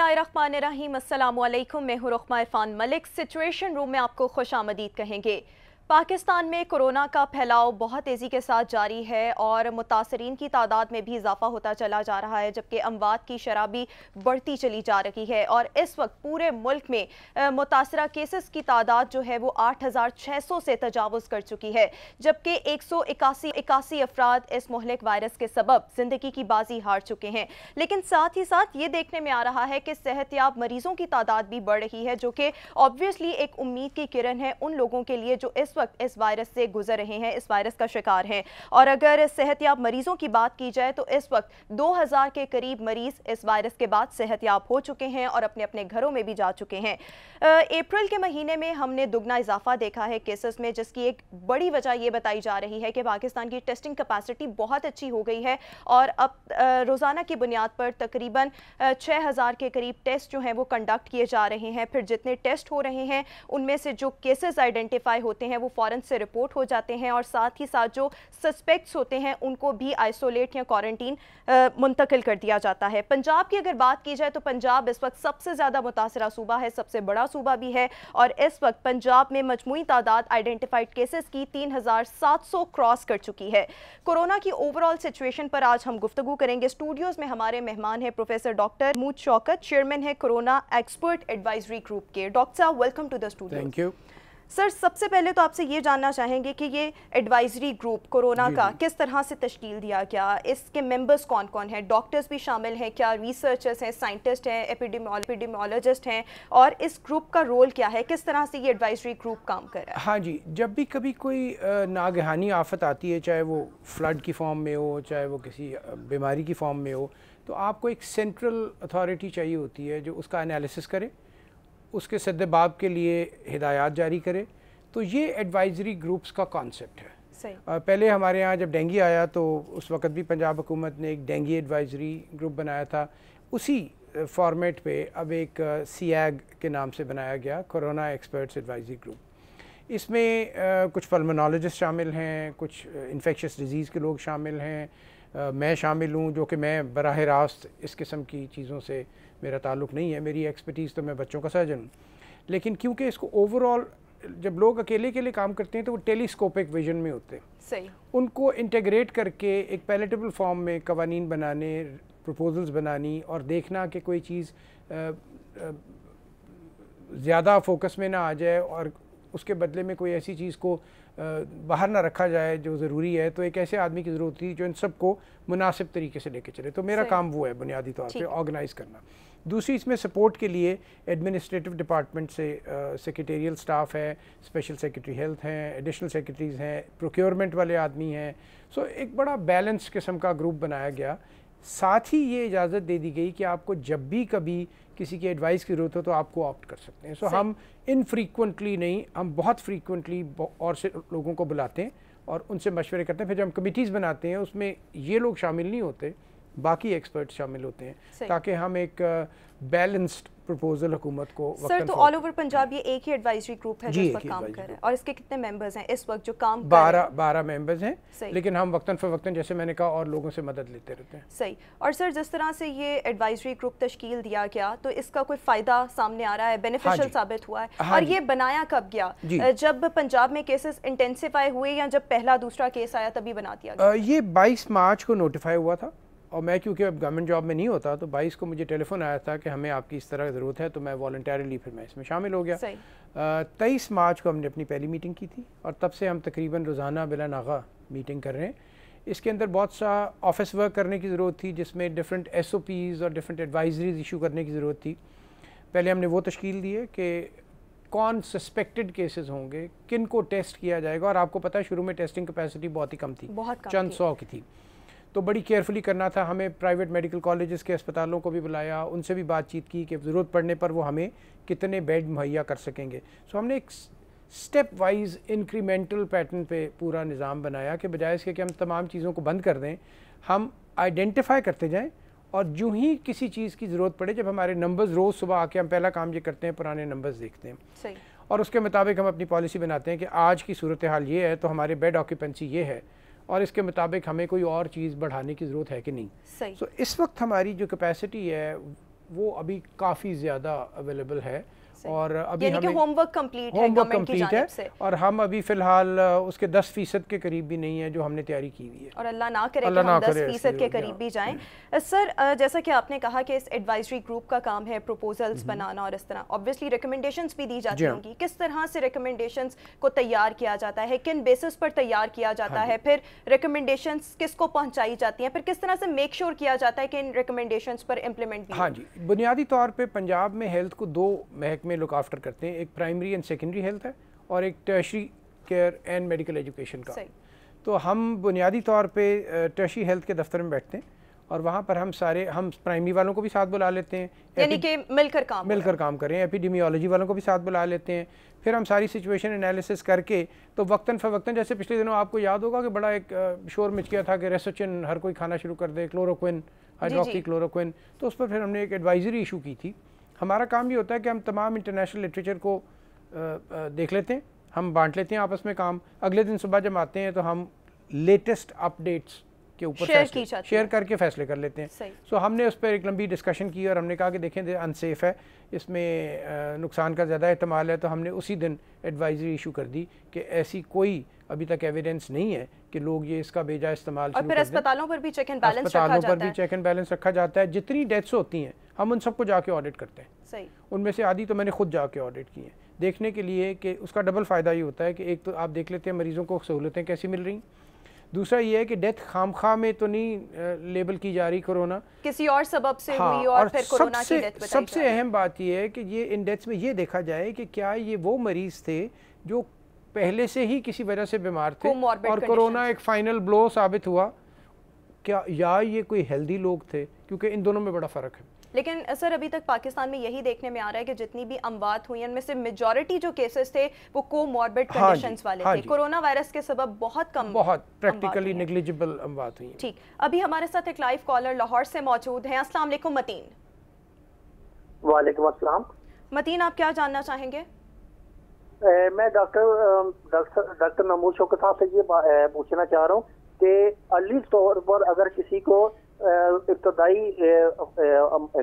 बिस्मिल्लाम मैं हूँ रुखमा इरफान मलिक सिचुएशन रूम में आपको खुश आमदीद कहेंगे पाकिस्तान में कोरोना का फैलाव बहुत तेज़ी के साथ जारी है और मुतासरीन की तादाद में भी इजाफा होता चला जा रहा है जबकि अमवात की शराबी बढ़ती चली जा रही है और इस वक्त पूरे मुल्क में मुतासर केसेस की तादाद जो है वो 8,600 से तजावज़ कर चुकी है जबकि एक सौ इक्यासी इक्यासी अफराद इस महलिक वायरस के सबब ज़िंदगी की बाजी हार चुके हैं लेकिन साथ ही साथ ये देखने में आ रहा है कि सेहतियाब मरीज़ों की तादाद भी बढ़ रही है जो कि ऑब्वियसली एक उम्मीद की किरण है उन लोगों के लिए जो इस वक्त इस वायरस से गुजर रहे हैं इस वायरस का शिकार हैं और अगर सेहतयाब मरीजों की बात की जाए तो इस वक्त 2000 के करीब मरीज इस वायरस के बाद सेहतयाब हो चुके हैं और अपने अपने घरों में भी जा चुके हैं अप्रैल के महीने में हमने दुगना इजाफा देखा है केसेस में जिसकी एक बड़ी वजह ये बताई जा रही है कि पाकिस्तान की टेस्टिंग कैपेसिटी बहुत अच्छी हो गई है और अब रोज़ाना की बुनियाद पर तकरीबन छः हज़ार के करीब टेस्ट जो हैं वो कंडक्ट किए जा रहे हैं फिर जितने टेस्ट हो रहे हैं उनमें से जो केसेस आइडेंटिफाई होते हैं वो वो फ़ौरन से रिपोर्ट हो जाते हैं और साथ ही साथ जो सस्पेक्ट्स होते हैं उनको भी आइसोलेट या क्वारंटीन मुंतकिल कर दिया जाता है पंजाब की अगर बात की जाए तो पंजाब इस वक्त सबसे ज़्यादा मुतासर सूबा है सबसे बड़ा सूबा भी है और इस वक्त पंजाब में मजमू तादाद आइडेंटिफाइड केसेस की तीन हज़ार सात सौ क्रॉस कर चुकी है कोरोना की ओवरऑल सिचुएशन पर आज हम गुफ्तु करेंगे स्टूडियोज़ में हमारे मेहमान हैं प्रोफेसर डॉक्टर मूद शौकत चेयरमैन है कोरोना एक्सपर्ट एडवाइजरी ग्रुप के डॉक्टर साहब welcome to the studio thank you sir सबसे पहले तो आपसे ये जानना चाहेंगे कि ये एडवाइजरी ग्रुप कोरोना का किस तरह से तश्कील दिया गया इसके मेंबर्स कौन कौन हैं डॉक्टर्स भी शामिल हैं क्या रिसर्चर्स हैं साइंटिस्ट हैं एपिडीमोलॉजिस्ट हैं और इस ग्रुप का रोल क्या है किस तरह से ये एडवाइजरी ग्रुप काम कर रहा है हाँ जी जब भी कभी कोई नागहानी आफत आती है चाहे वो फ्लड की फॉर्म में हो चाहे वो किसी बीमारी की फॉर्म में हो तो आपको एक सेंट्रल अथॉरिटी चाहिए होती है जो उसका एनालिसिस करे उसके सद्भाव के लिए हिदायत जारी करे तो ये एडवाइजरी ग्रुप्स का कॉन्सेप्ट है सही। पहले हमारे यहाँ जब डेंगी आया तो उस वक्त भी पंजाब हुकूमत ने एक डेंगी एडवाइजरी ग्रुप बनाया था उसी फॉर्मेट पे अब एक सीएग के नाम से बनाया गया कोरोना एक्सपर्ट्स एडवाइजरी ग्रुप इसमें कुछ पल्मोनोलॉजिस्ट शामिल हैं कुछ इन्फेक्शस डिजीज़ के लोग शामिल हैं मैं शामिल हूँ जो कि मैं बरह रास्त इस किस्म की चीज़ों से मेरा ताल्लुक नहीं है मेरी एक्सपर्टीज़ तो मैं बच्चों का सर्जन हूँ लेकिन क्योंकि इसको ओवरऑल जब लोग अकेले के लिए काम करते हैं तो वो टेलीस्कोपिक विजन में होते हैं सही उनको इंटेग्रेट करके एक पैलेटेबल फॉर्म में कवानीन बनाने प्रपोजल्स बनानी और देखना कि कोई चीज़ ज़्यादा फोकस में ना आ जाए और उसके बदले में कोई ऐसी चीज़ को बाहर ना रखा जाए जो ज़रूरी है तो एक ऐसे आदमी की ज़रूरत थी जो इन सबको मुनासिब तरीके से लेके चले तो मेरा काम वो है बुनियादी तौर पर ऑर्गेनाइज़ करना दूसरी इसमें सपोर्ट के लिए एडमिनिस्ट्रेटिव डिपार्टमेंट से सेक्रेटेरियल स्टाफ है स्पेशल सेक्रेटरी हेल्थ हैं एडिशनल सेक्रेटरीज़ हैं प्रोक्योरमेंट वाले आदमी हैं सो so, एक बड़ा बैलेंस किस्म का ग्रुप बनाया गया साथ ही ये इजाज़त दे दी गई कि आपको जब भी कभी किसी की एडवाइस की ज़रूरत हो तो आपको ऑप्ट कर सकते हैं सो so, हम इनफ्रीक्वेंटली नहीं हम बहुत फ्रीक्वेंटली और से लोगों को बुलाते हैं और उनसे मशवरे करते हैं फिर जब हम कमिटीज़ बनाते हैं उसमें ये लोग शामिल नहीं होते बाकी एक्सपर्ट शामिल होते हैं ताकि हम एक बैलेंस्ड प्रपोजल हुकूमत को सर तो ऑल ओवर पंजाब ये एक ही एडवाइजरी ग्रुप है जो इस पर काम कर रहा है और इसके कितने मेंबर्स हैं इस वक्त जो काम बारह बारह मेंबर्स हैं लेकिन हम वक्तन वक्तन जैसे मैंने कहा और लोगों से मदद लेते रहते हैं सही और सर जिस तरह से ये एडवाइजरी ग्रुप तश्कील दिया गया तो इसका कोई फ़ायदा सामने आ रहा है बेनिफिशियल हाँ साबित हुआ है हाँ और ये बनाया कब गया जब पंजाब में केसेस इंटेंसीफाई हुए या जब पहला दूसरा केस आया तभी बना दिया ये बाईस मार्च को नोटिफाई हुआ था और मैं क्योंकि अब गवर्नमेंट जॉब में नहीं होता तो बाईस को मुझे टेलीफोन आया था कि हमें आपकी इस तरह ज़रूरत है तो मैं वॉल्टरली फिर मैं इसमें शामिल हो गया तेईस मार्च को हमने अपनी पहली मीटिंग की थी और तब से हम तकरीबन रोज़ाना बिला नागा मीटिंग कर रहे हैं इसके अंदर बहुत सा ऑफिस वर्क करने की ज़रूरत थी जिसमें डिफरेंट एस और डिफरेंट एडवाइजरीज इशू करने की ज़रूरत थी पहले हमने वो तश्कील दी है कि कौन सस्पेक्टेड केसेस होंगे किन को टेस्ट किया जाएगा और आपको पता है शुरू में टेस्टिंग कैपेसिटी बहुत ही कम थी बहुत कम चंद सौ की थी तो बड़ी केयरफुली करना था हमें प्राइवेट मेडिकल कॉलेज़ के अस्पतालों को भी बुलाया उनसे भी बातचीत की कि ज़रूरत पड़ने पर वो हमें कितने बेड मुहैया कर सकेंगे सो so, हमने एक स्टेप वाइज इंक्रीमेंटल पैटर्न पे पूरा निज़ाम बनाया कि बजाय इसके कि हम तमाम चीज़ों को बंद कर दें हम आइडेंटिफाई करते जाएं और जो ही किसी चीज़ की ज़रूरत पड़े जब हमारे नंबर्स रोज़ सुबह आके हम पहला काम ये करते हैं पुराने नंबर्स देखते हैं सही। और उसके मुताबिक हम अपनी पॉलिसी बनाते हैं कि आज की सूरत हाल ये है तो हमारे बेड ऑक्यूपेंसी ये है और इसके मुताबिक हमें कोई और चीज़ बढ़ाने की ज़रूरत है कि नहीं सही so, इस वक्त हमारी जो कैपेसिटी है वो अभी काफ़ी ज़्यादा अवेलेबल है और अभी हमें होमवर्क कंप्लीट है होमवर्क कंप्लीट है और हम अभी फिलहाल उसके दस फीसद के करीब भी नहीं है जो हमने तैयारी की हुई है और अल्लाह ना करे अल्ला कि हम फीसद के करीब भी जाएं हम्म। सर जैसा कि आपने कहा कि इस एडवाइजरी ग्रुप का काम है प्रपोजल्स हम्म। बनाना और इस तरह ऑब्वियसली रिकमेंडेशंस भी दी जाती हाँ। होंगी किस तरह से रिकमेंडेशंस को तैयार किया जाता है किन बेसिस पर तैयार किया हाँ जाता है फिर रिकमेंडेशंस किसको पहुंचाई जाती है फिर किस तरह से मेक श्योर किया जाता है कि इन रिकमेंडेशंस पर इम्प्लीमेंट हाँ जी बुनियादी तौर पर पंजाब में हेल्थ को दो महकमे में लुक आफ्टर करते हैं एक प्राइमरी एंड सेकेंडरी हेल्थ है और एक tertiary care and medical education का तो हम बुनियादी तौर पे टर्शी हेल्थ के दफ्तर में बैठते हैं और वहाँ पर हम सारे हम प्राइमरी वालों को भी साथ बुला लेते हैं यानी कि मिलकर काम मिलकर काम करें एपिडीमियोलॉजी वालों को भी साथ बुला लेते हैं फिर हम सारी सिचुएशन एनालिसिस करके तो वक्तन फवक्तन जैसे पिछले दिनों आपको याद होगा कि बड़ा एक शोर मिच गया था कि रेसोचिन हर कोई खाना शुरू कर दे क्लोरोक्विन हाइड्रोक्सी क्लोरोक्विन तो उस पर फिर हमने एक एडवाइजरी इशू की थी हमारा काम ये होता है कि हम तमाम इंटरनेशनल लिटरेचर को देख लेते हैं हम बांट लेते हैं आपस में काम अगले दिन सुबह जब आते हैं तो हम लेटेस्ट अपडेट्स के ऊपर शेयर, शेयर करके फैसले कर लेते हैं सो so, हमने उस पर एक लंबी डिस्कशन की और हमने कहा कि देखें अनसेफ है इसमें नुकसान का ज़्यादा अहतमाल है तो हमने उसी दिन एडवाइजरी इशू कर दी कि ऐसी कोई अभी तक एविडेंस नहीं है कि लोग ये इसका बेजा इस्तेमाल और फिर अस्पतालों पर भी चेक एंड बैलेंस अस्पतालों पर भी चेक एंड बैलेंस रखा जाता है जितनी डेथ्स होती हैं हम उन सबको जाके ऑडिट करते हैं सही उनमें से आधी तो मैंने खुद जाके ऑडिट की है देखने के लिए कि उसका डबल फ़ायदा ये होता है कि एक तो आप देख लेते हैं मरीज़ों को सहूलतें कैसी मिल रही दूसरा ये है कि डेथ खाम खा में तो नहीं लेबल की जा रही कोरोना किसी और सबब से हाँ, हुई और, और फिर कोरोना की डेथ सबसे अहम बात ये है कि ये इन डेथ्स में ये देखा जाए कि क्या ये वो मरीज़ थे जो पहले से ही किसी वजह से बीमार थे और कोरोना एक फाइनल ब्लो साबित हुआ क्या या ये कोई हेल्दी लोग थे क्योंकि इन दोनों में बड़ा फ़र्क है लेकिन सर अभी तक पाकिस्तान में यही देखने में आ रहा है कि जितनी भी अमवात हुई उनमें से मेजोरिटी जो केसेस थे वो को मॉर्बिड हाँ वाले हाँ थे कोरोना वायरस के सब बहुत कम बहुत प्रैक्टिकली निगलिजिबल अमवात हुई ठीक अभी हमारे साथ एक लाइव कॉलर लाहौर से मौजूद है असला मतीन वाले मतीन आप क्या जानना चाहेंगे मैं डॉक्टर डॉक्टर नमूल शोकत साहब से ये पूछना चाह रहा हूँ कि अली तौर पर अगर किसी को इब्तदाई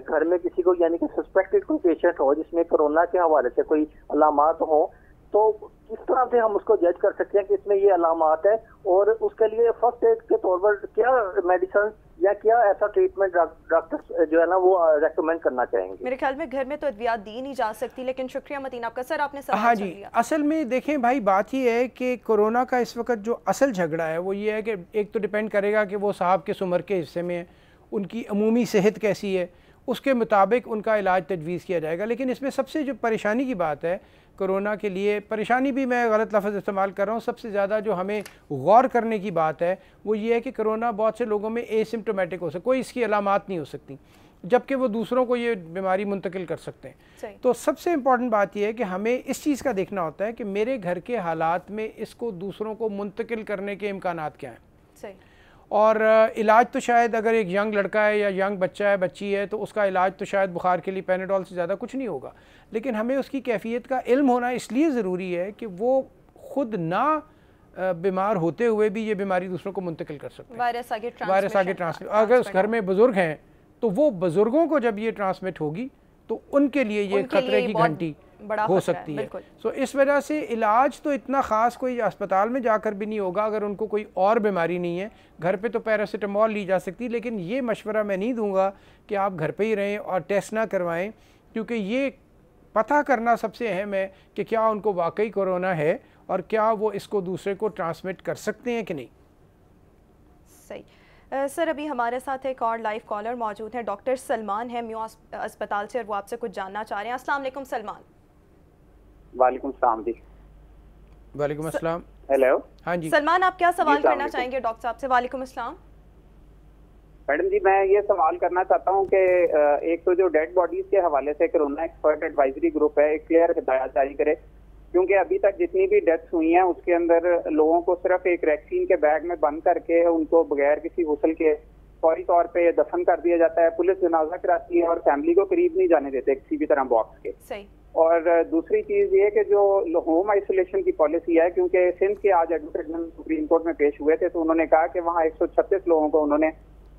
घर में किसी को यानी कि सस्पेक्टेड कोई पेशेंट हो जिसमें कोरोना के हवाले से कोई अलामत हो तो किस तरह से हम उसको जज कर सकते हैं कि इसमें ये अलामत है और उसके लिए फर्स्ट एड के तौर पर क्या मेडिसन या क्या ऐसा ट्रीटमेंट डॉक्टर जो है ना वो रेकमेंड करना चाहेंगे मेरे ख्याल में घर में तो अद्वियात दी नहीं जा सकती लेकिन शुक्रिया मतीन आपका सर आपने सवाल हाँ जी असल में देखें भाई बात ये है कि कोरोना का इस वक्त जो असल झगड़ा है वो ये है कि एक तो डिपेंड करेगा कि वो साहब किस उम्र के हिस्से में है उनकी अमूमी सेहत कैसी है उसके मुताबिक उनका इलाज तजवीज़ किया जाएगा लेकिन इसमें सबसे जो परेशानी की बात है कोरोना के लिए परेशानी भी मैं गलत लफ्ज़ इस्तेमाल कर रहा हूँ सबसे ज़्यादा जो हमें गौर करने की बात है वो ये है कि कोरोना बहुत से लोगों में एसिम्टोमेटिक हो सकता कोई इसकी अलामत नहीं हो सकती जबकि वो दूसरों को ये बीमारी मुंतकिल कर सकते हैं तो सबसे इम्पॉर्टेंट बात यह है कि हमें इस चीज़ का देखना होता है कि मेरे घर के हालात में इसको दूसरों को मुंतकिल करने के इम्कान क्या हैं और इलाज तो शायद अगर एक यंग लड़का है या यंग बच्चा है बच्ची है तो उसका इलाज तो शायद बुखार के लिए पेनाडॉल से ज़्यादा कुछ नहीं होगा लेकिन हमें उसकी कैफियत का इल्म होना इसलिए ज़रूरी है कि वो खुद ना बीमार होते हुए भी ये बीमारी दूसरों को मुंतकिल कर सकते हैं वायरस आगे वायरस आगे ट्रांसमिट अगर उस घर में बुज़ुर्ग हैं तो वो बुज़ुर्गों को जब ये ट्रांसमिट होगी तो उनके लिए ये खतरे की घंटी बड़ा हो सकती है सो so, इस वजह से इलाज तो इतना ख़ास कोई अस्पताल में जाकर भी नहीं होगा अगर उनको कोई और बीमारी नहीं है घर पे तो पैरासीटामोल ली जा सकती है लेकिन ये मशवरा मैं नहीं दूंगा कि आप घर पे ही रहें और टेस्ट ना करवाएं क्योंकि ये पता करना सबसे अहम है कि क्या उनको वाकई कोरोना है और क्या वो इसको दूसरे को ट्रांसमिट कर सकते हैं कि नहीं सही सर अभी हमारे साथ एक और लाइव कॉलर मौजूद हैं डॉक्टर सलमान है म्यू अस्पताल से और वो आपसे कुछ जानना चाह रहे हैं अस्सलाम वालेकुम सलमान वालेकुम अस्सलाम हेलो हाँ जी सलमान आप क्या सवाल करना चाहेंगे डॉक्टर साहब से वालेकुम अस्सलाम मैडम जी मैं ये सवाल करना चाहता हूँ कि एक तो जो डेड बॉडीज के हवाले से कोरोना एक्सपर्ट एडवाइजरी ग्रुप है एक क्लियर हिदायत जारी करे क्योंकि अभी तक जितनी भी डेथ्स हुई हैं उसके अंदर लोगों को सिर्फ एक वैक्सीन के बैग में बंद करके उनको बगैर किसी गुसल के फौरी तौर पर दफन कर दिया जाता है पुलिस जनाजा कराती है और फैमिली को करीब नहीं जाने देते किसी भी तरह बॉक्स के सही और दूसरी चीज ये कि जो होम आइसोलेशन की पॉलिसी है क्योंकि सिंध के आज एडवोकेट जनरल सुप्रीम कोर्ट में पेश हुए थे तो उन्होंने कहा कि वहाँ एक लोगों को उन्होंने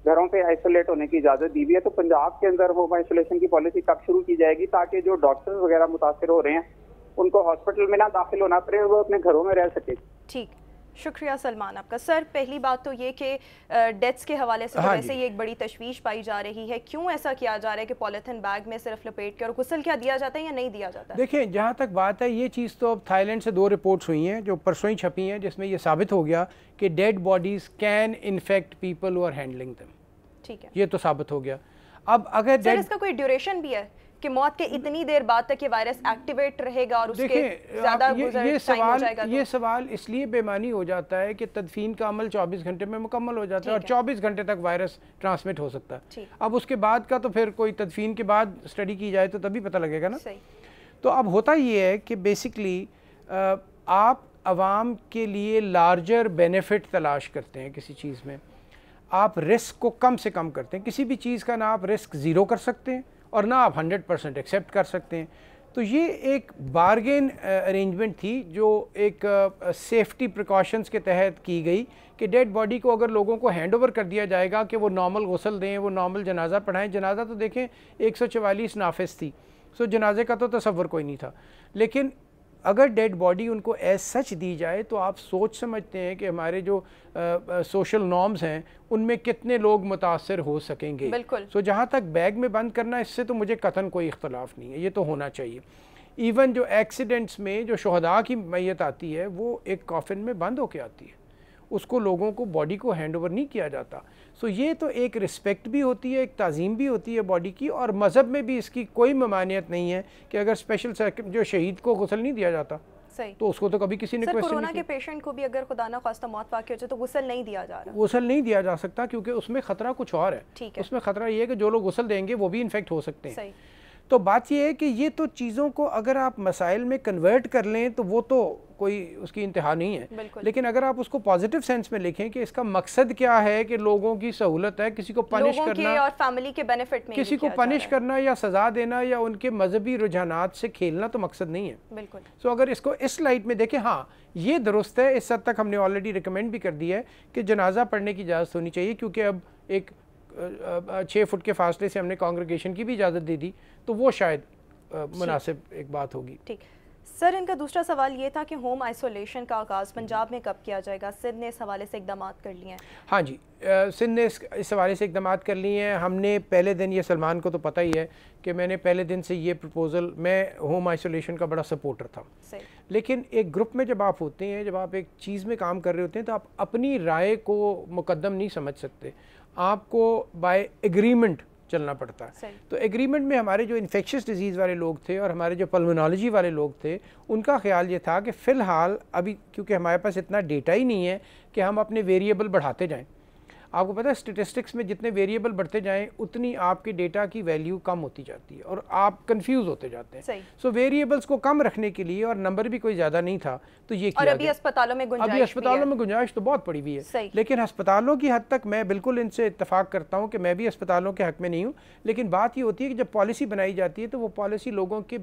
घरों पे आइसोलेट होने की इजाजत दी हुई है तो पंजाब के अंदर होम आइसोलेशन की पॉलिसी कब शुरू की जाएगी ताकि जो डॉक्टर्स वगैरह मुतासर हो रहे हैं उनको हॉस्पिटल में ना दाखिल होना पड़े वो अपने घरों में रह सके ठीक शुक्रिया सलमान आपका सर पहली बात तो ये कि डेथ्स के हवाले से तो हाँ वैसे ही एक बड़ी तशवीश पाई जा रही है क्यों ऐसा किया जा रहा है कि पॉलीथिन बैग में सिर्फ लपेट के और गुसल क्या दिया जाता है या नहीं दिया जाता देखिए जहाँ तक बात है ये चीज़ तो अब थाईलैंड से दो रिपोर्ट्स हुई हैं जो परसों ही छपी हैं जिसमें यह साबित हो गया कि dead bodies can infect people और हैंडलिंग दम ठीक है ये तो साबित हो गया अब अगर सर इसका कोई ड्यूरेशन भी है कि मौत के इतनी देर बाद तक ये वायरस एक्टिवेट रहेगा और उसके ज्यादा ये, ये सवाल जाएगा तो- ये सवाल इसलिए बेमानी हो जाता है कि तदफीन का अमल 24 घंटे में मुकम्मल हो जाता है और 24 घंटे तक वायरस ट्रांसमिट हो सकता है अब उसके बाद का तो फिर कोई तदफीन के बाद स्टडी की जाए तो तभी पता लगेगा ना तो अब होता ये है कि बेसिकली आप आवाम के लिए लार्जर बेनिफिट तलाश करते हैं किसी चीज़ में आप रिस्क को कम से कम करते हैं किसी भी चीज़ का ना आप रिस्क ज़ीरो कर सकते हैं और ना आप 100 परसेंट एक्सेप्ट कर सकते हैं तो ये एक बारगेन अरेंजमेंट थी जो एक सेफ्टी प्रिकॉशंस के तहत की गई कि डेड बॉडी को अगर लोगों को हैंड ओवर कर दिया जाएगा कि वो नॉर्मल गसल दें वो नॉर्मल जनाजा पढ़ाएं जनाजा तो देखें एक सौ नाफिस थी सो जनाजे का तो तस्वर कोई नहीं था लेकिन अगर डेड बॉडी उनको एज सच दी जाए तो आप सोच समझते हैं कि हमारे जो सोशल नॉर्म्स हैं उनमें कितने लोग मुतासर हो सकेंगे बिल्कुल सो so, जहाँ तक बैग में बंद करना इससे तो मुझे कतन कोई इख्तलाफ नहीं है ये तो होना चाहिए इवन जो एक्सीडेंट्स में जो शहदा की मैयत आती है वो एक कॉफिन में बंद होके आती है उसको लोगों को बॉडी को हैंड ओवर नहीं किया जाता सो ये तो एक रिस्पेक्ट भी होती है एक तज़ीम भी होती है बॉडी की और मज़हब में भी इसकी कोई ममानियत नहीं है कि अगर स्पेशल जो शहीद को गसल नहीं दिया जाता सही तो उसको तो कभी किसी ने कोरोना के पेशेंट को भी अगर खुदा ना खास्ता मौत हो जाए तो गुसल नहीं दिया जा रहा गुसल नहीं दिया जा सकता क्योंकि उसमें खतरा कुछ और है, है। उसमें खतरा ये है कि जो लोग गुसल देंगे वो भी इन्फेक्ट हो सकते हैं तो बात यह है कि ये तो चीज़ों को अगर आप मसाइल में कन्वर्ट कर लें तो वो तो कोई उसकी इंतहा नहीं है लेकिन अगर आप उसको पॉजिटिव सेंस में लिखें कि इसका मकसद क्या है कि लोगों की सहूलत है किसी को पनिश करना और फैमिली के बेनिफिट में किसी को पनिश करना या सजा देना या उनके मजहबी रुझान से खेलना तो मकसद नहीं है बिल्कुल सो अगर इसको इस लाइट में देखें हाँ ये दुरुस्त है इस हद तक हमने ऑलरेडी रिकमेंड भी कर दिया है कि जनाजा पढ़ने की इजाज़त होनी चाहिए क्योंकि अब एक छः फुट के फासले से हमने कॉन्ग्रगेशन की भी इजाज़त दे दी तो वो शायद मुनासिब एक बात होगी ठीक सर इनका दूसरा सवाल ये था कि होम आइसोलेशन का आगाज़ पंजाब में कब किया जाएगा सिंध ने इस हवाले से इकदाम कर लिए हैं हाँ जी सिंध ने इस हवाले से इकदाम कर लिए हैं हमने पहले दिन ये सलमान को तो पता ही है कि मैंने पहले दिन से ये प्रपोज़ल मैं होम आइसोलेशन का बड़ा सपोर्टर था लेकिन एक ग्रुप में जब आप होते हैं जब आप एक चीज़ में काम कर रहे होते हैं तो आप अपनी राय को मुकदम नहीं समझ सकते आपको बाय एग्रीमेंट चलना पड़ता है तो एग्रीमेंट में हमारे जो इन्फेक्शस डिजीज़ वाले लोग थे और हमारे जो पल्मोनोलॉजी वाले लोग थे उनका ख्याल ये था कि फ़िलहाल अभी क्योंकि हमारे पास इतना डेटा ही नहीं है कि हम अपने वेरिएबल बढ़ाते जाएँ आपको पता है स्टेटिस्टिक्स में जितने वेरिएबल बढ़ते जाएं उतनी आपके डेटा की वैल्यू कम होती जाती है और आप कंफ्यूज होते जाते हैं सो so, को कम रखने के लिए और नंबर भी कोई ज़्यादा नहीं था तो ये और अभी अस्पतालों में अभी अस्पतालों में गुंजाइश तो बहुत पड़ी हुई है लेकिन अस्पतालों की हद तक मैं बिल्कुल इनसे इतफाक़ करता हूँ कि मैं भी अस्पतालों के हक में नहीं हूँ लेकिन बात ये होती है कि जब पॉलिसी बनाई जाती है तो वो पॉलिसी लोगों के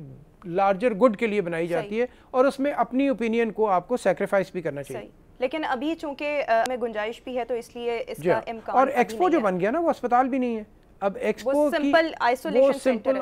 लार्जर गुड के लिए बनाई जाती है और उसमें अपनी ओपिनियन को आपको सेक्रीफाइस भी करना चाहिए लेकिन अभी चूंकि में गुंजाइश भी है तो इसलिए इसका हाँ। इम्कान और एक्सपो जो बन गया ना वो अस्पताल भी नहीं है अब एक्सपो simple isolation simple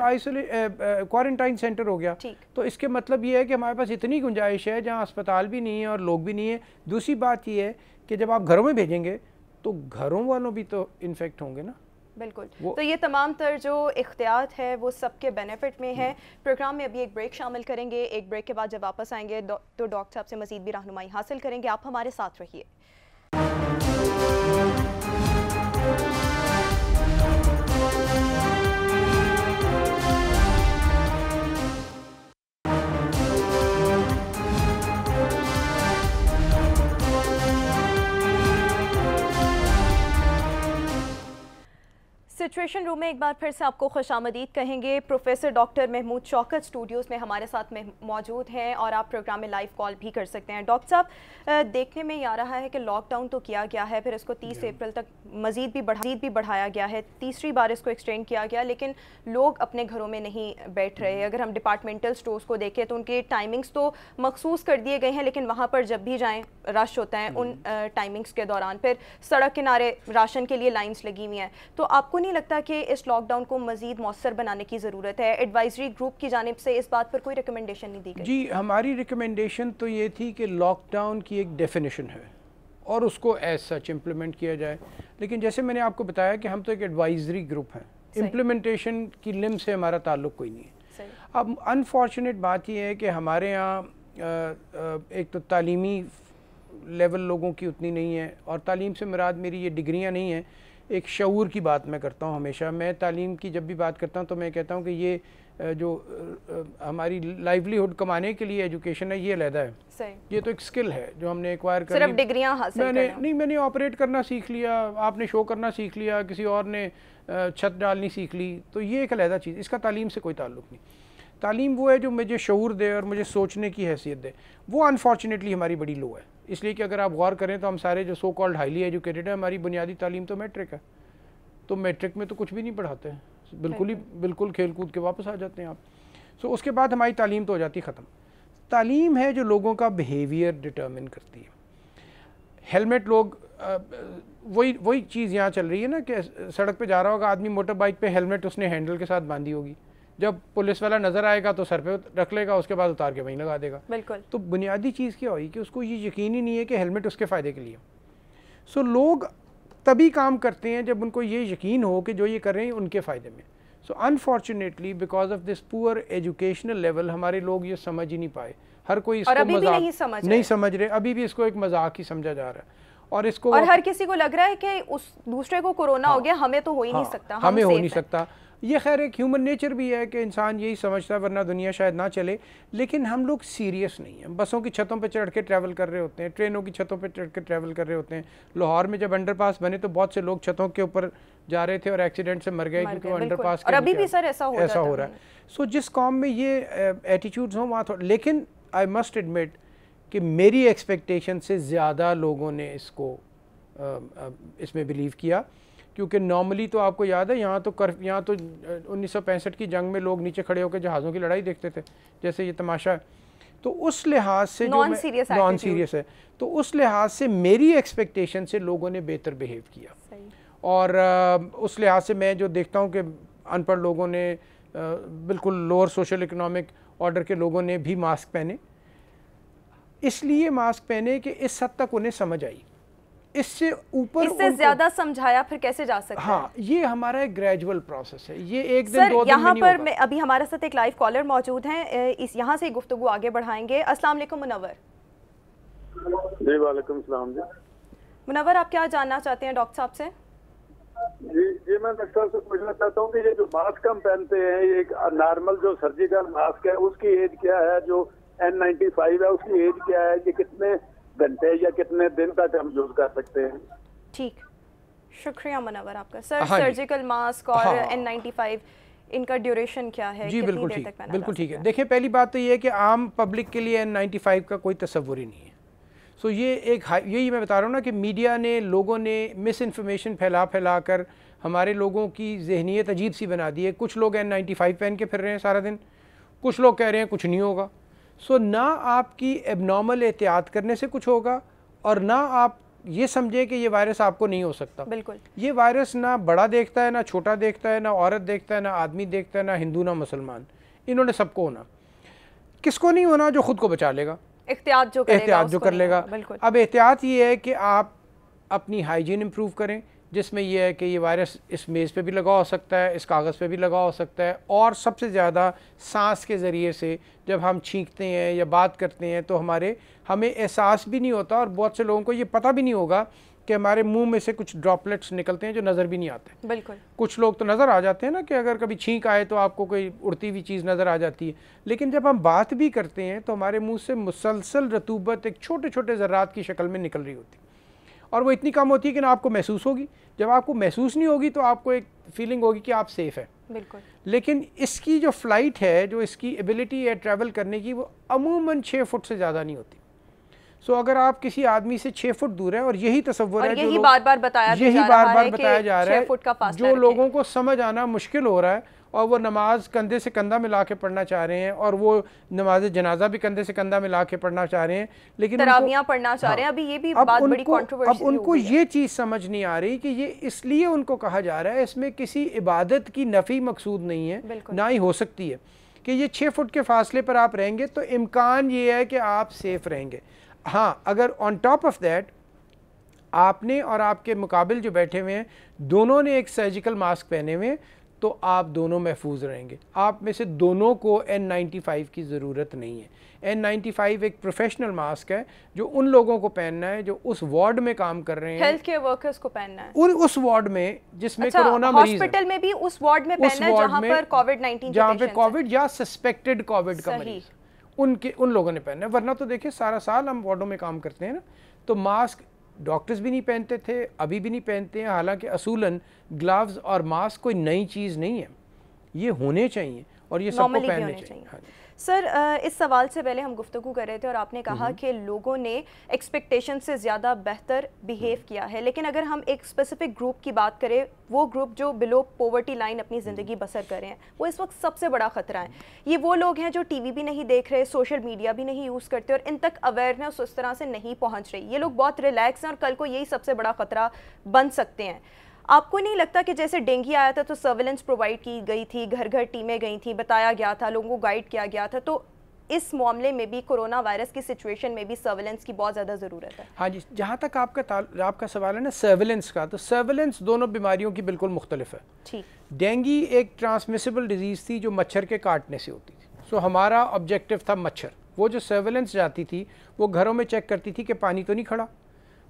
quarantine centre हो गया तो इसके मतलब ये है कि हमारे पास इतनी गुंजाइश है जहाँ अस्पताल भी नहीं है और लोग भी नहीं है दूसरी बात ये है कि जब आप घरों में भेजेंगे तो घरों वालों भी तो इन्फेक्ट होंगे ना बिल्कुल तो ये तमाम तर जो इख्तियात है वो सबके बेनिफिट में है प्रोग्राम हम्म। में अभी एक ब्रेक शामिल करेंगे एक ब्रेक के बाद जब वापस आएंगे तो डॉक्टर साहब से मजीद भी रहनुमाई हासिल करेंगे आप हमारे साथ रहिए सिचुएशन रूम में एक बार फिर से आपको खुश आमदीद कहेंगे professor doctor Mahmood Shaukat studios में हमारे साथ मौजूद हैं और आप प्रोग्राम में लाइव कॉल भी कर सकते हैं डॉक्टर साहब देखने में ये आ रहा है कि लॉकडाउन तो किया गया है फिर इसको 30 हाँ। अप्रैल तक मज़ीद भी बढ़ा भी बढ़ाया गया है तीसरी बार इसको एक्सटेंड किया गया लेकिन लोग अपने घरों में नहीं बैठ रहे अगर हम डिपार्टमेंटल स्टोर्स को देखें तो उनके टाइमिंग्स तो मखसूस कर दिए गए हैं लेकिन वहाँ पर जब भी जाएँ रश होता है उन टाइमिंग्स के दौरान फिर सड़क किनारे राशन के लिए लाइन्स लगी हुई हैं तो आपको नहीं लगता है कि इस लॉकडाउन को मजीद मौसर बनाने की ज़रूरत है एडवाइजरी ग्रुप की जानब से इस बात पर कोई रिकमेंडेशन नहीं दी गई जी हमारी रिकमेंडेशन तो ये थी कि लॉकडाउन की एक डेफिनेशन है और उसको एज सच इम्प्लीमेंट किया जाए लेकिन जैसे मैंने आपको बताया कि हम तो एक एडवाइजरी ग्रुप हैं इम्प्लीमेंटेशन की लिम से हमारा ताल्लुक कोई नहीं है अब अनफॉर्चुनेट बात यह है कि हमारे यहाँ एक तो तालीमी लेवल लोगों की उतनी नहीं है और तालीम से मराद मेरी ये डिग्रियाँ नहीं हैं एक शूर की बात मैं करता हूँ हमेशा मैं तालीम की जब भी बात करता हूँ तो मैं कहता हूँ कि ये जो हमारी लाइवलीहुड कमाने के लिए एजुकेशन है ये अलहदा है ये तो एक स्किल है जो हमने एक्वायर कर सिर्फ डिग्रियाँ हासिल मैंने नहीं मैंने ऑपरेट करना सीख लिया आपने शो करना सीख लिया किसी और ने छत डालनी सीख ली तो ये एक अलहदा चीज़ इसका तालीम से कोई ताल्लुक नहीं तालीम वो है जो मुझे शूर दे और मुझे सोचने की हैसियत दे वो अनफॉर्चुनेटली हमारी बड़ी लो है इसलिए कि अगर आप गौर करें तो हम सारे जो सो कॉल्ड हाईली एजुकेटेड हैं हमारी बुनियादी तालीम तो मैट्रिक है तो मैट्रिक में तो कुछ भी नहीं पढ़ाते हैं बिल्कुल ही बिल्कुल खेल कूद के वापस आ जाते हैं आप सो उसके बाद हमारी तालीम तो हो जाती ख़त्म तालीम है जो लोगों का बिहेवियर डिटर्मिन करती है हेलमेट लोग वही वही चीज़ यहाँ चल रही है ना कि सड़क पे जा रहा होगा आदमी मोटर बाइक पे हेलमेट उसने हैंडल के साथ बांधी होगी जब पुलिस वाला नजर आएगा तो सर पे रख लेगा उसके बाद उतार के वहीं लगा देगा बिल्कुल तो बुनियादी चीज़ क्या हुई कि उसको ये यकीन ही नहीं है कि हेलमेट उसके फ़ायदे के लिए सो लोग तभी काम करते हैं जब उनको ये यकीन हो कि जो ये कर रहे हैं उनके फ़ायदे में so unfortunately because of this poor educational level हमारे लोग ये समझ ही नहीं पाए हर कोई इसको मजाक नहीं समझ नहीं समझ रहे अभी भी इसको एक मजाक ही समझा जा रहा है और इसको और हर किसी को लग रहा है कि उस दूसरे को कोरोना हाँ, हो गया हमें तो हो ही हाँ, नहीं सकता हमें हो नहीं सकता ये खैर एक ह्यूमन नेचर भी है कि इंसान यही समझता है वरना दुनिया शायद ना चले लेकिन हम लोग सीरियस नहीं हैं बसों की छतों पर चढ़ के ट्रैवल कर रहे होते हैं ट्रेनों की छतों पर चढ़ के ट्रैवल कर रहे होते हैं लाहौर में जब अंडरपास बने तो बहुत से लोग छतों के ऊपर जा रहे थे और एक्सीडेंट से मर गए क्योंकि अंडरपास और अभी भी सर ऐसा हो ऐसा हो रहा है सो जिस कॉम में ये एटीट्यूड्स हों वहाँ थोड़ा लेकिन आई मस्ट एडमिट कि मेरी एक्सपेक्टेशन से ज़्यादा लोगों ने इसको इसमें बिलीव किया क्योंकि नॉर्मली तो आपको याद है यहाँ तो कर यहाँ तो उन्नीस की जंग में लोग नीचे खड़े होकर जहाज़ों की लड़ाई देखते थे जैसे ये तमाशा है तो उस लिहाज से नॉन सीरियस नॉन सीरियस है तो उस लिहाज से मेरी एक्सपेक्टेशन से लोगों ने बेहतर बिहेव किया और उस लिहाज से मैं जो देखता हूँ कि अनपढ़ लोगों ने बिल्कुल लोअर सोशल इकोनॉमिक ऑर्डर के लोगों ने भी मास्क पहने इसलिए मास्क पहने कि इस हद तक उन्हें समझ आई इससे ऊपर इससे ज्यादा समझाया फिर कैसे जा सकता हाँ है? ये हमारा एक ग्रेजुअल प्रोसेस है ये एक दिन सर, दो दिन यहाँ पर मैं अभी हमारे साथ एक लाइव कॉलर मौजूद हैं इस यहाँ से गुफ्तु आगे बढ़ाएंगे अस्सलाम वालेकुम मुनवर जी वालेकुम सलाम जी मुनवर आप क्या जानना चाहते हैं डॉक्टर साहब से जी जी मैं डॉक्टर से पूछना चाहता हूँ कि ये जो मास्क हम पहनते हैं ये एक नॉर्मल जो सर्जिकल मास्क है उसकी एज क्या है जो एन नाइन्टी फाइव है उसकी एज क्या है ये कितने घंटे या कितने दिन तक हम यूज कर सकते हैं ठीक शुक्रिया मनावर आपका सर हाँ सर्जिकल मास्क और एन हाँ। इनका ड्यूरेशन क्या है जी बिल्कुल ठीक बिल्कुल ठीक है देखिए पहली बात तो ये है कि आम पब्लिक के लिए एन का कोई तस्वुर ही नहीं है सो ये एक यही मैं बता रहा हूँ ना कि मीडिया ने लोगों ने मिस इन्फॉर्मेशन फैला फैला कर हमारे लोगों की जहनीत अजीब सी बना दी है कुछ लोग एन नाइन्टी पहन के फिर रहे हैं सारा दिन कुछ लोग कह रहे हैं कुछ नहीं होगा सो ना आपकी एबनॉर्मल एहतियात करने से कुछ होगा और ना आप ये समझे कि ये वायरस आपको नहीं हो सकता बिल्कुल ये वायरस ना बड़ा देखता है ना छोटा देखता है ना औरत देखता है ना आदमी देखता है ना हिंदू ना मुसलमान इन्होंने सबको होना किसको नहीं होना जो खुद को बचा लेगा एहतियात जो एहतियात जो कर लेगा अब एहतियात ये है कि आप अपनी हाइजीन इम्प्रूव करें जिसमें यह है कि ये वायरस इस मेज़ पे भी लगा हो सकता है इस कागज़ पे भी लगा हो सकता है और सबसे ज़्यादा सांस के ज़रिए से जब हम छींकते हैं या बात करते हैं तो हमारे हमें एहसास भी नहीं होता और बहुत से लोगों को ये पता भी नहीं होगा कि हमारे मुंह में से कुछ ड्रॉपलेट्स निकलते हैं जो नज़र भी नहीं आते बिल्कुल कुछ लोग तो नज़र आ जाते हैं ना कि अगर कभी छींक आए तो आपको कोई उड़ती हुई चीज़ नज़र आ जाती है लेकिन जब हम बात भी करते हैं तो हमारे मुँह से मुसलसल रतूबत एक छोटे छोटे ज़रात की शक्ल में निकल रही होती है और वो इतनी कम होती है कि ना आपको महसूस होगी जब आपको महसूस नहीं होगी तो आपको एक फीलिंग होगी कि आप सेफ़ हैं बिल्कुल लेकिन इसकी जो फ़्लाइट है जो इसकी एबिलिटी है ट्रैवल करने की वो अमूमन छः फुट से ज़्यादा नहीं होती सो so, अगर आप किसी आदमी से छः फुट दूर हैं और यही तस्वर है यही बार बार बताया यही बार बार बताया जा रहा है जो लोगों को समझ आना मुश्किल हो रहा है और वो नमाज़ कंधे से कंधा मिला के पढ़ना चाह रहे हैं और वो नमाज जनाजा भी कंधे से कंधा मिला के पढ़ना चाह रहे हैं लेकिन तरावियाँ पढ़ना चाह रहे हैं हाँ। अभी ये भी बात बड़ी अब उनको ये चीज़ समझ नहीं आ रही कि ये इसलिए उनको कहा जा रहा है इसमें किसी इबादत की नफ़ी मकसूद नहीं है ना ही हो सकती है कि ये छः फुट के फासले पर आप रहेंगे तो इम्कान ये है कि आप सेफ़ रहेंगे हाँ अगर ऑन टॉप ऑफ दैट आपने और आपके मुकाबिल जो बैठे हुए हैं दोनों ने एक सर्जिकल मास्क पहने हुए हैं तो आप दोनों महफूज रहेंगे आप में से दोनों को एन नाइन्टी फाइव की ज़रूरत नहीं है एन नाइन्टी फाइव एक प्रोफेशनल मास्क है जो उन लोगों को पहनना है जो उस वार्ड में काम कर रहे हैं हेल्थ केयर वर्कर्स को पहनना है उन उस वार्ड में जिसमें अच्छा, कोरोना हॉस्पिटल में भी उस वार्ड में उस वार्ड जहां पर कोविड नाइन्टीन जहाँ पे कोविड या सस्पेक्टेड कोविड का मरीज उनके उन लोगों ने पहनना है वरना तो देखिए सारा साल हम वार्डों में काम करते हैं ना तो मास्क डॉक्टर्स भी नहीं पहनते थे अभी भी नहीं पहनते हैं हालांकि असूलन ग्लव्स और मास्क कोई नई चीज़ नहीं है ये होने चाहिए और ये सबको पहनने चाहिए, चाहिए। हाँ। सर इस सवाल से पहले हम गुफ्तु कर रहे थे और आपने कहा हम्म। कि लोगों ने एक्सपेक्टेशन से ज़्यादा बेहतर बिहेव हम्म। किया है लेकिन अगर हम एक स्पेसिफिक ग्रुप की बात करें वो ग्रुप जो बिलो पॉवर्टी लाइन अपनी हम्म। ज़िंदगी बसर कर रहे हैं वो इस वक्त सबसे बड़ा ख़तरा है ये वो लोग हैं जो टी भी नहीं देख रहे सोशल मीडिया भी नहीं यूज़ करते और इन तक अवेयरनेस उस तरह से नहीं पहुँच रही ये लोग बहुत रिलैक्स हैं और कल को यही सबसे बड़ा ख़तरा बन सकते हैं आपको नहीं लगता कि जैसे डेंगू आया था तो सर्वेलेंस प्रोवाइड की गई थी घर घर टीमें गई थी बताया गया था लोगों को गाइड किया गया था तो इस मामले में भी कोरोना वायरस की सिचुएशन में भी सर्वेलेंस की बहुत ज़्यादा ज़रूरत है हाँ जी जहाँ तक आपका आपका सवाल है ना सर्वेलेंस का तो सर्वेलेंस दोनों बीमारियों की बिल्कुल मुख्तलिफ है ठीक डेंगी एक ट्रांसमिसिबल डिजीज़ थी जो मच्छर के काटने से होती थी सो हमारा ऑब्जेक्टिव था मच्छर वो जो सर्वेलेंस जाती थी वो घरों में चेक करती थी कि पानी तो नहीं खड़ा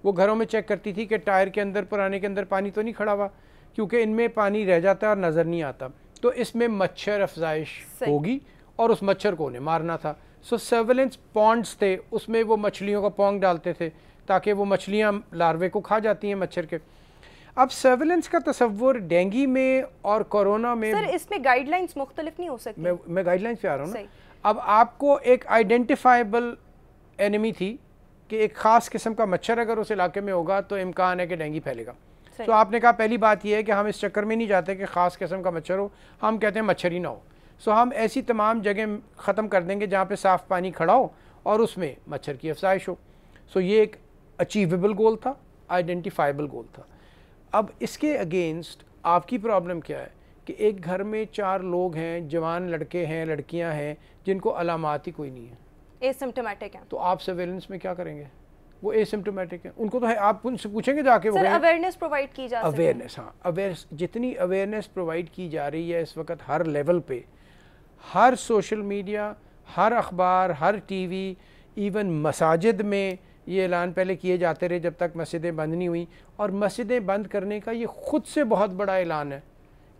वो घरों में चेक करती थी कि टायर के अंदर पुराने के अंदर पानी तो नहीं खड़ा हुआ क्योंकि इनमें पानी रह जाता है और नज़र नहीं आता तो इसमें मच्छर अफजाइश होगी और उस मच्छर को उन्हें मारना था सो सर्वेलेंस पॉन्ड्स थे उसमें वो मछलियों का पोंग डालते थे ताकि वो मछलियाँ लार्वे को खा जाती हैं मच्छर के अब सर्वेलेंस का तस्वुर डेंगी में और कोरोना में सर इसमें गाइडलाइंस मुख्तलिफ नहीं हो सकती मैं मैं गाइडलाइंस पे आ रहा हूँ ना अब आपको एक आइडेंटिफाइबल एनिमी थी कि एक ख़ास किस्म का मच्छर अगर उस इलाके में होगा तो इम्कान है कि डेंगू फैलेगा तो आपने कहा पहली बात यह है कि हम इस चक्कर में नहीं जाते कि ख़ास किस्म का मच्छर हो हम कहते हैं मच्छर ही ना हो सो हम ऐसी तमाम जगह ख़त्म कर देंगे जहाँ पर साफ़ पानी खड़ा हो और उसमें मच्छर की अफसाइश हो सो ये एक अचीवेबल गोल था आइडेंटिफाइबल गोल था अब इसके अगेंस्ट आपकी प्रॉब्लम क्या है कि एक घर में चार लोग हैं जवान लड़के हैं लड़कियां हैं जिनको अलामत ही कोई नहीं है एसिम्टोमेटिक हैं तो आप सर्वेलेंस में क्या करेंगे वो एसिम्टोमेटिक है उनको तो है आप उनसे पूछेंगे जाके वो अवेयरनेस प्रोवाइड की जा अवेयरनेस हाँ अवेयरनेस जितनी अवेयरनेस प्रोवाइड की जा रही है इस वक्त हर लेवल पे हर सोशल मीडिया हर अखबार हर टीवी इवन मसाजिद में ये ऐलान पहले किए जाते रहे जब तक मस्जिदें बंद नहीं हुई और मस्जिदें बंद करने का ये ख़ुद से बहुत बड़ा ऐलान है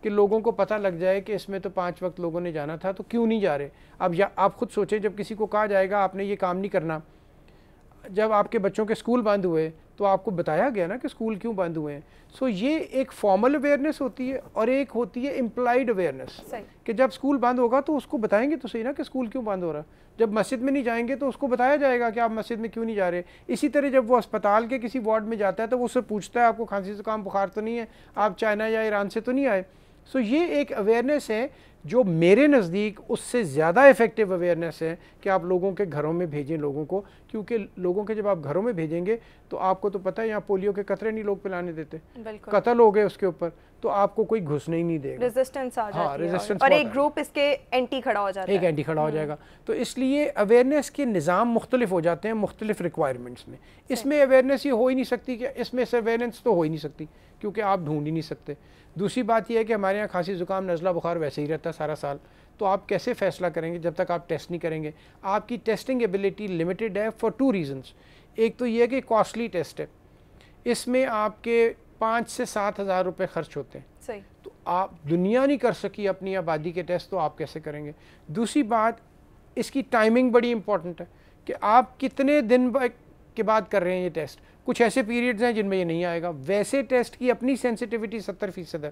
कि लोगों को पता लग जाए कि इसमें तो पाँच वक्त लोगों ने जाना था तो क्यों नहीं जा रहे अब या आप खुद सोचें जब किसी को कहा जाएगा आपने ये काम नहीं करना जब आपके बच्चों के स्कूल बंद हुए तो आपको बताया गया ना कि स्कूल क्यों बंद हुए हैं सो ये एक फॉर्मल अवेयरनेस होती है और एक होती है इम्प्लाइड अवेयरनेस कि जब स्कूल बंद होगा तो उसको बताएंगे तो सही ना कि स्कूल क्यों बंद हो रहा जब मस्जिद में नहीं जाएंगे तो उसको बताया जाएगा कि आप मस्जिद में क्यों नहीं जा रहे इसी तरह जब वो अस्पताल के किसी वार्ड में जाता है तो वो उससे पूछता है आपको खांसी से काम बुखार तो नहीं है आप चाइना या ईरान से तो नहीं आए सो ये एक अवेयरनेस है जो मेरे नज़दीक उससे ज़्यादा इफ़ेक्टिव अवेयरनेस है कि आप लोगों के घरों में भेजें लोगों को क्योंकि लोगों के जब आप घरों में भेजेंगे तो आपको तो पता है यहाँ पोलियो के कतरे नहीं लोग पिलाने देते कतल हो गए उसके ऊपर तो आपको कोई घुसने ही नहीं देगा रेजिस्टेंस आ हाँ, रेजिस्टेंस और एक ग्रुप इसके एंटी खड़ा हो जाता है एक एंटी खड़ा हो हम्म। जाएगा तो इसलिए अवेयरनेस के निज़ाम मुख्तलिफ हो जाते हैं मुख्तलिफ रिक्वायरमेंट्स में इसमें अवेयरनेस ये हो ही नहीं सकती कि इसमें से अवेयरनेस तो हो ही नहीं सकती क्योंकि आप ढूंढ ही नहीं सकते दूसरी बात यह है कि हमारे यहाँ खांसी ज़ुकाम नज़ला बुखार वैसे ही रहता है सारा साल तो आप कैसे फैसला करेंगे जब तक आप टेस्ट नहीं करेंगे आपकी टेस्टिंग एबिलिटी लिमिटेड है फॉर टू रीज़न्स एक तो ये है कि कॉस्टली टेस्ट है इसमें आपके पाँच से सात हज़ार रुपये खर्च होते हैं सही तो आप दुनिया नहीं कर सकी अपनी आबादी के टेस्ट तो आप कैसे करेंगे दूसरी बात इसकी टाइमिंग बड़ी इंपॉर्टेंट है कि आप कितने दिन के बाद कर रहे हैं ये टेस्ट कुछ ऐसे पीरियड्स हैं जिनमें ये नहीं आएगा वैसे टेस्ट की अपनी सेंसिटिविटी सत्तर फीसद है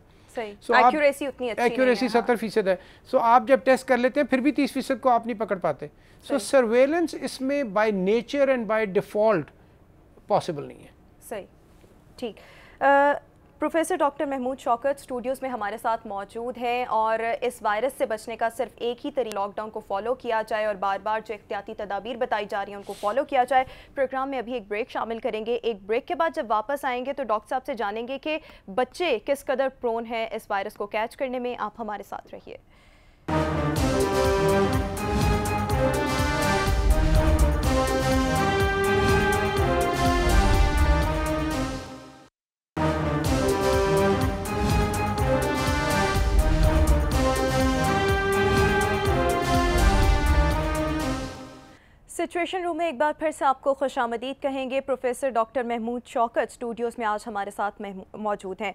सो एक्यूरेसी so उतनी अच्छी सत्तर फीसद है सो so आप जब टेस्ट कर लेते हैं फिर भी तीस फीसद को आप नहीं पकड़ पाते सो सर्वेलेंस इसमें by nature and by default possible नहीं है सही ठीक professor doctor Mahmood Shaukat studios में हमारे साथ मौजूद हैं और इस वायरस से बचने का सिर्फ एक ही तरीका लॉकडाउन को फॉलो किया जाए और बार बार जो एहतियाती तदाबीर बताई जा रही हैं उनको फॉलो किया जाए प्रोग्राम में अभी एक ब्रेक शामिल करेंगे एक ब्रेक के बाद जब वापस आएंगे तो डॉक्टर साहब से जानेंगे कि बच्चे किस कदर प्रोन हैं इस वायरस को कैच करने में आप हमारे साथ रहिए सिचुएशन रूम में एक बार फिर से आपको खुश कहेंगे professor doctor Mahmood Shaukat studios में आज हमारे साथ मौजूद हैं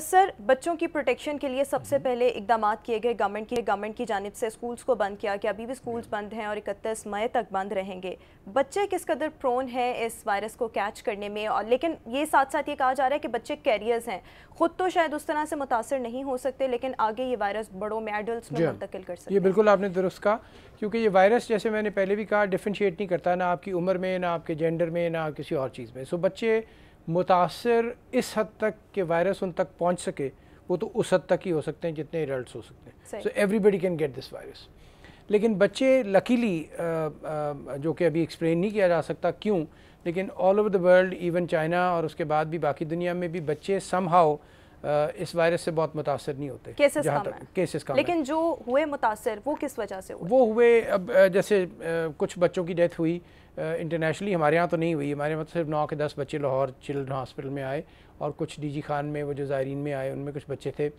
सर बच्चों की प्रोटेक्शन के लिए सबसे पहले इकदाम किए गए गवर्नमेंट की गवर्नमेंट की जानब से स्कूल्स को बंद किया कि अभी भी स्कूल्स बंद हैं और इकतीस मई तक बंद रहेंगे बच्चे किस कदर प्रोन है इस वायरस को कैच करने में और लेकिन ये साथ साथ ये कहा जा रहा है कि बच्चे कैरियर्स हैं खुद तो शायद उस तरह से मुतासर नहीं हो सकते लेकिन आगे ये वायरस बड़ों में एडल्ट में हाँ। मुंतकिल कर सकते ये बिल्कुल आपने दुरुस्त कहा क्योंकि ये वायरस जैसे मैंने पहले भी कहा डिफ्रेंशिएट नहीं करता ना आपकी उम्र में ना आपके जेंडर में ना किसी और चीज़ में सो बच्चे मुतासर इस हद तक कि वायरस उन तक पहुँच सके वो तो उस हद तक ही हो सकते हैं जितने एडल्ट हो सकते हैं so everybody can get this virus लेकिन बच्चे लकीली जो कि अभी एक्सप्लेन नहीं किया जा सकता क्यों लेकिन all over the world even China और उसके बाद भी बाकी दुनिया में भी बच्चे सम इस वायरस से बहुत मुतासर नहीं होते जहाँ तक केसेस का लेकिन जो हुए मुतासर वो किस वजह से हुए वो हुए अब जैसे कुछ बच्चों की डेथ हुई इंटरनेशनली हमारे यहाँ तो नहीं हुई हमारे यहाँ तो सिर्फ नौ के दस बच्चे लाहौर चिल्ड्रन हॉस्पिटल में आए और कुछ डीजी खान में वो जो ज़ायरीन में आए उनमें कुछ बच्चे थे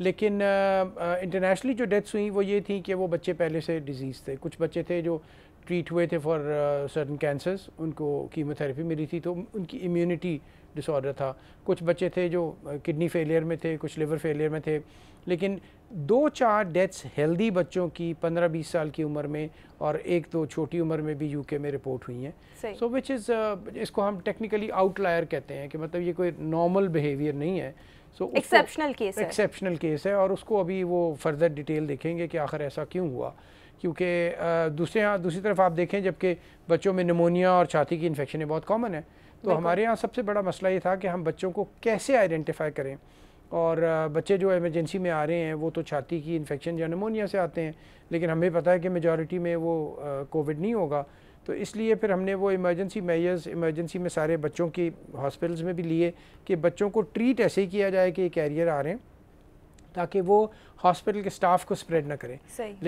लेकिन इंटरनेशनली जो डेथ्स हुई वो ये थी कि वो बच्चे पहले से डिज़ीज़ थे कुछ बच्चे थे जो ट्रीट हुए थे फॉर सर्टन कैंसर्स उनको कीमोथेरेपी मिली थी तो उनकी इम्यूनिटी डिसऑर्डर था कुछ बच्चे थे जो किडनी uh, फेलियर में थे कुछ लिवर फेलियर में थे लेकिन दो चार डेथ्स हेल्दी बच्चों की पंद्रह बीस साल की उम्र में और एक दो छोटी उम्र में भी यूके में रिपोर्ट हुई हैं सो विच इज़ इसको हम टेक्निकली आउटलायर कहते हैं कि मतलब ये कोई नॉर्मल बिहेवियर नहीं है so exceptional case exceptional case है और उसको अभी वो फर्दर डिटेल देखेंगे कि आखिर ऐसा क्यों हुआ क्योंकि दूसरे यहाँ दूसरी तरफ आप देखें जबकि बच्चों में निमोनिया और छाती की इन्फेक्शन बहुत कॉमन है तो हमारे यहाँ सबसे बड़ा मसला ये था कि हम बच्चों को कैसे आइडेंटिफाई करें और बच्चे जो एमरजेंसी में आ रहे हैं वो तो छाती की इन्फेक्शन या निमोनिया से आते हैं लेकिन हमें पता है कि मेजॉरिटी में वो कोविड नहीं होगा तो इसलिए फिर हमने वो इमरजेंसी मेजर्स इमरजेंसी में सारे बच्चों की हॉस्पिटल्स में भी लिए कि बच्चों को ट्रीट ऐसे ही किया जाए कि कैरियर आ रहे हैं ताकि वो हॉस्पिटल के स्टाफ को स्प्रेड ना करें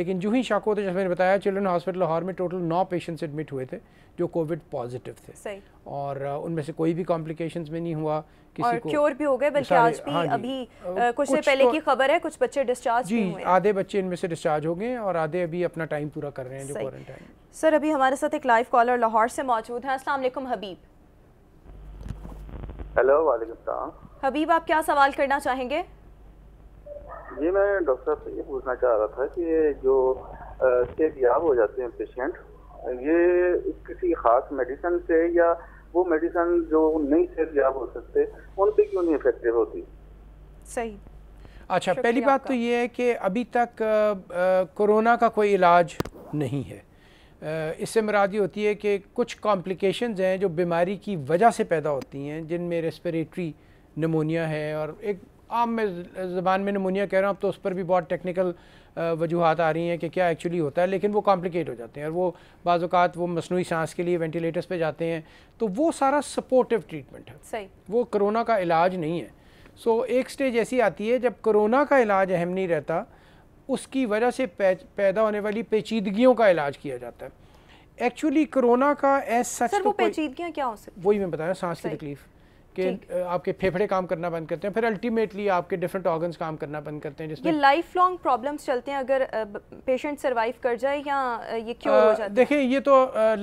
लेकिन जो ही शाको थे जैसे मैंने बताया चिल्ड्रन हॉस्पिटल लाहौर में टोटल नौ पेशेंट्स एडमिट हुए थे जो कोविड पॉजिटिव थे और उनमें से कोई भी कॉम्प्लिकेशंस में नहीं हुआ किसी और को क्योर भी हो गए बल्कि आज भी हाँ अभी आ, कुछ से पहले तो- की खबर है कुछ बच्चे डिस्चार्ज जी आधे बच्चे इनमें से डिस्चार्ज हो गए और आधे अभी अपना टाइम पूरा कर रहे हैं जो क्वारंटाइन सर अभी हमारे साथ एक लाइव कॉलर लाहौर से मौजूद है असला हबीब हेलो वालेकुम हबीब आप क्या सवाल करना चाहेंगे जी मैं डॉक्टर साहब से ये पूछना चाह रहा था कि जो सेहतियाब हो जाते हैं पेशेंट ये किसी खास मेडिसिन से या वो मेडिसिन जो नहीं सेहतियाब हो सकते उन पर क्यों नहीं इफेक्टिव होती सही अच्छा पहली बात तो ये है कि अभी तक कोरोना का कोई इलाज नहीं है इससे मराद ये होती है कि कुछ कॉम्प्लिकेशंस हैं जो बीमारी की वजह से पैदा होती हैं जिनमें रेस्पिरेटरी नमोनिया है और एक आम में ज़बान में नमूनिया कह रहा हूँ अब तो उस पर भी बहुत टेक्निकल वजूहत आ रही हैं कि क्या एक्चुअली होता है लेकिन वो कॉम्प्लिकेट हो जाते हैं और वो बाज़ात वो मसनू सांस के लिए वेंटिलेटर्स पे जाते हैं तो वो सारा सपोर्टिव ट्रीटमेंट है सही वो करोना का इलाज नहीं है सो एक स्टेज ऐसी आती है जब करोना का इलाज अहम नहीं रहता उसकी वजह से पैदा होने वाली पेचीदगियों का इलाज किया जाता है एक्चुअली कोरोना का एज सच सर तो वो पेचीदगियाँ क्या हो सकती वही मैं बताया सांस की तकलीफ़ के आपके फेफड़े काम करना बंद करते हैं फिर अल्टीमेटली आपके डिफरेंट ऑर्गन्स काम करना बंद करते हैं जिसमें लाइफ लॉन्ग प्रॉब्लम्स चलते हैं अगर पेशेंट सर्वाइव कर जाए या ये क्यों हो जाता देखिए ये तो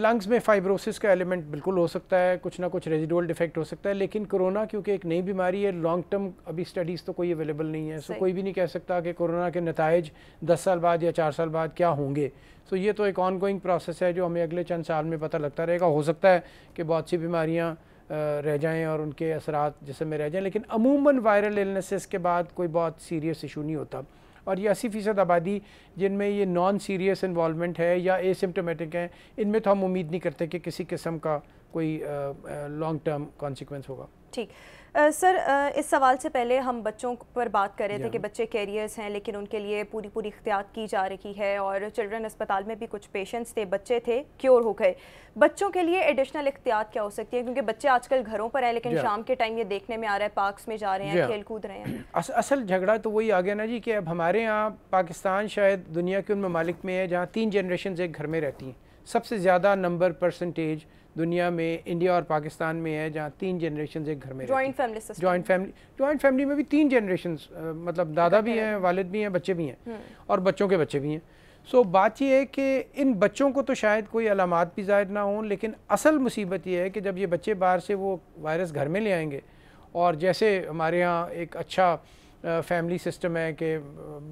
लंग्स में फाइब्रोसिस का एलिमेंट बिल्कुल हो सकता है कुछ ना कुछ रेजिडुअल डिफेक्ट हो सकता है लेकिन कोरोना क्योंकि एक नई बीमारी है लॉन्ग टर्म अभी स्टडीज़ तो कोई अवेलेबल नहीं है सो कोई भी नहीं कह सकता कि कोरोना के नतज दस साल बाद या चार साल बाद क्या होंगे सो ये तो एक ऑन गोइंग प्रोसेस है जो हमें अगले चंद साल में पता लगता रहेगा हो सकता है कि बहुत सी बीमारियाँ रह जाएं और उनके असरात जिसम में रह जाएं लेकिन अमूमन वायरल इलनेसेस के बाद कोई बहुत सीरियस इशू नहीं होता और ये अस्सी फ़ीसद आबादी जिनमें ये नॉन सीरियस इन्वॉलमेंट है या एसिम्टोमेटिक हैं इनमें तो हम उम्मीद नहीं करते कि किसी किस्म का कोई लॉन्ग टर्म कॉन्सिक्वेंस होगा ठीक आ, सर आ, इस सवाल से पहले हम बच्चों पर बात कर रहे थे कि बच्चे कैरियर्स हैं लेकिन उनके लिए पूरी पूरी इख्तियात की जा रही है और चिल्ड्रन अस्पताल में भी कुछ पेशेंट्स थे बच्चे थे क्योर हो गए बच्चों के लिए एडिशनल इख्तियात क्या हो सकती है क्योंकि बच्चे आजकल घरों पर हैं लेकिन शाम के टाइम ये देखने में आ रहा है पार्कस में जा रहे हैं खेल कूद रहे हैं अस, असल झगड़ा तो वही आ गया ना जी कि अब हमारे यहाँ पाकिस्तान शायद दुनिया के उन ममालिक में है जहाँ तीन जनरेशन एक घर में रहती हैं सबसे ज़्यादा नंबर परसेंटेज दुनिया में इंडिया और पाकिस्तान में है जहाँ तीन जनरेशन एक घर में joint family joint family joint family में भी तीन जनरेशन मतलब दादा भी हैं वालद भी हैं बच्चे भी हैं हम्म। और बच्चों के बच्चे भी हैं सो so, बात यह है कि इन बच्चों को तो शायद कोई अलामत भी ज़ाहिर ना हों लेकिन असल मुसीबत यह है कि जब ये बच्चे बाहर से वो वायरस घर में ले आएंगे और जैसे हमारे यहाँ एक अच्छा फैमिली सिस्टम है कि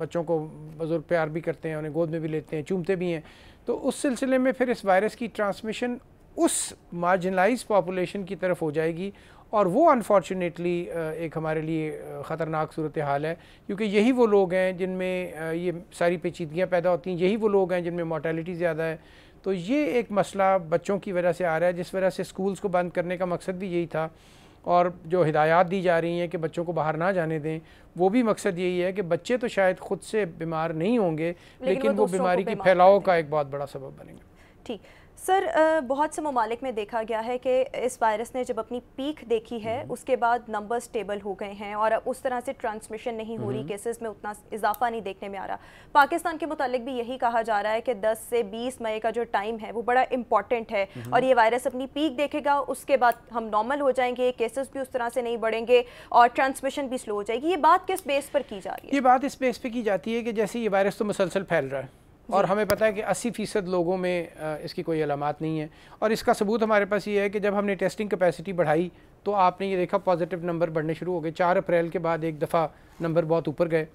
बच्चों को बुज़ुर्ग प्यार भी करते हैं उन्हें गोद में भी लेते हैं चूमते भी हैं तो उस सिलसिले में फिर इस वायरस की ट्रांसमिशन उस मार्जिनलाइज पॉपुलेशन की तरफ हो जाएगी और वो अनफॉर्चुनेटली एक हमारे लिए ख़तरनाक सूरत हाल है क्योंकि यही वो लोग हैं जिनमें ये सारी पेचीदगियाँ पैदा होती हैं यही वो लोग हैं जिनमें मोटेलिटी ज़्यादा है तो ये एक मसला बच्चों की वजह से आ रहा है जिस वजह से स्कूल्स को बंद करने का मकसद भी यही था और जो हिदायत दी जा रही हैं कि बच्चों को बाहर ना जाने दें वो भी मकसद यही है कि बच्चे तो शायद ख़ुद से बीमार नहीं होंगे लेकिन, लेकिन वो, वो बीमारी के फैलाव का एक बहुत बड़ा सबब बनेगा ठीक सर बहुत से ममालिक में देखा गया है कि इस वायरस ने जब अपनी पीक देखी है हम्म। उसके बाद नंबर स्टेबल हो गए हैं और उस तरह से ट्रांसमिशन नहीं हो रही केसेस हम्म। में उतना इजाफा नहीं देखने में आ रहा पाकिस्तान के मुतालिक भी यही कहा जा रहा है कि 10 से 20 मई का जो टाइम है वो बड़ा इंपॉर्टेंट है हम्म। और ये वायरस अपनी पीक देखेगा उसके बाद हम नॉर्मल हो जाएंगे केसेस भी उस तरह से नहीं बढ़ेंगे और ट्रांसमिशन भी स्लो हो जाएगी ये बात किस बेस पर की जा रही है ये बात इस बेस पर की जाती है कि जैसे ये वायरस तो मुसलसल फैल रहा है और हमें पता है कि 80 फ़ीसद लोगों में इसकी कोई अलामत नहीं है और इसका सबूत हमारे पास ये है कि जब हमने टेस्टिंग कैपेसिटी बढ़ाई तो आपने ये देखा पॉजिटिव नंबर बढ़ने शुरू हो गए चार अप्रैल के बाद एक दफ़ा नंबर बहुत ऊपर गए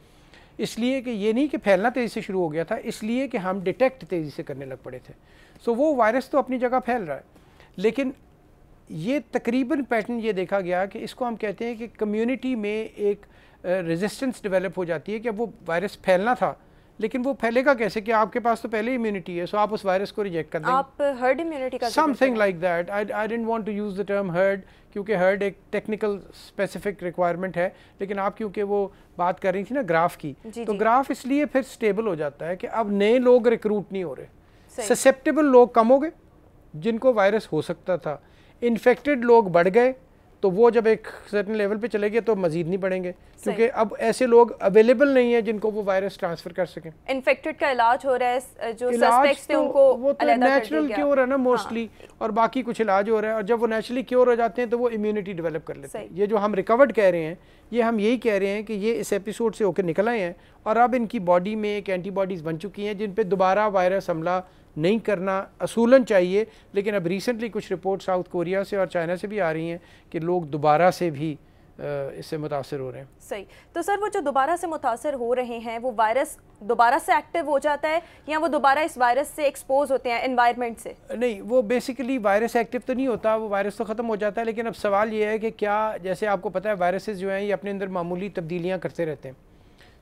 इसलिए कि ये नहीं कि फैलना तेज़ी से शुरू हो गया था इसलिए कि हम डिटेक्ट तेज़ी से करने लग पड़े थे सो वो वायरस तो अपनी जगह फैल रहा है लेकिन ये तकरीबन पैटर्न ये देखा गया कि इसको हम कहते हैं कि कम्युनिटी में एक रेजिस्टेंस डेवलप हो जाती है कि अब वो वायरस फैलना था लेकिन वो फैलेगा कैसे कि आपके पास तो पहले इम्यूनिटी है सो आप उस वायरस को रिजेक्ट कर देंगे आप हर्ड इम्यूनिटी का something like that I I don't want to use the term herd क्योंकि हर्ड एक टेक्निकल स्पेसिफिक रिक्वायरमेंट है लेकिन आप क्योंकि वो बात कर रही थी ना ग्राफ की जी, तो जी. ग्राफ इसलिए फिर स्टेबल हो जाता है कि अब नए लोग रिक्रूट नहीं हो रहे ससेप्टेबल लोग कम हो गए जिनको वायरस हो सकता था इन्फेक्टेड लोग बढ़ गए तो वो जब एक सर्टन लेवल पे चले गए तो मजीद नहीं बढ़ेंगे क्योंकि अब ऐसे लोग अवेलेबल नहीं है जिनको वो वायरस ट्रांसफर कर सकें इन्फेक्टेड का इलाज हो रहा है जो सस्पेक्ट्स थे तो उनको वो तो नेचुरल क्योर है ना मोस्टली हाँ। और बाकी कुछ इलाज हो रहा है और जब वो नेचुरली क्योर हो जाते हैं तो वो इम्यूनिटी डेवलप कर लेते हैं ये जो हम रिकवर्ड कह रहे हैं ये हम यही कह रहे हैं कि ये इस एपिसोड से होकर निकल आए हैं और अब इनकी बॉडी में एक एंटीबॉडीज़ बन चुकी हैं जिन पर दोबारा वायरस हमला नहीं करना असूलन चाहिए लेकिन अब रिसेंटली कुछ रिपोर्ट साउथ कोरिया से और चाइना से भी आ रही हैं कि लोग दोबारा से भी इससे मुतासर हो रहे हैं सही तो सर वो जो दोबारा से मुतासर हो रहे हैं वो वायरस दोबारा से एक्टिव हो जाता है या वो दोबारा इस वायरस से एक्सपोज होते हैं इन्वायरमेंट से नहीं वो बेसिकली वायरस एक्टिव तो नहीं होता वो वायरस तो ख़त्म हो जाता है लेकिन अब सवाल ये है कि क्या जैसे आपको पता है वायरसेस जो हैं ये अपने अंदर मामूली तब्दीलियाँ करते रहते हैं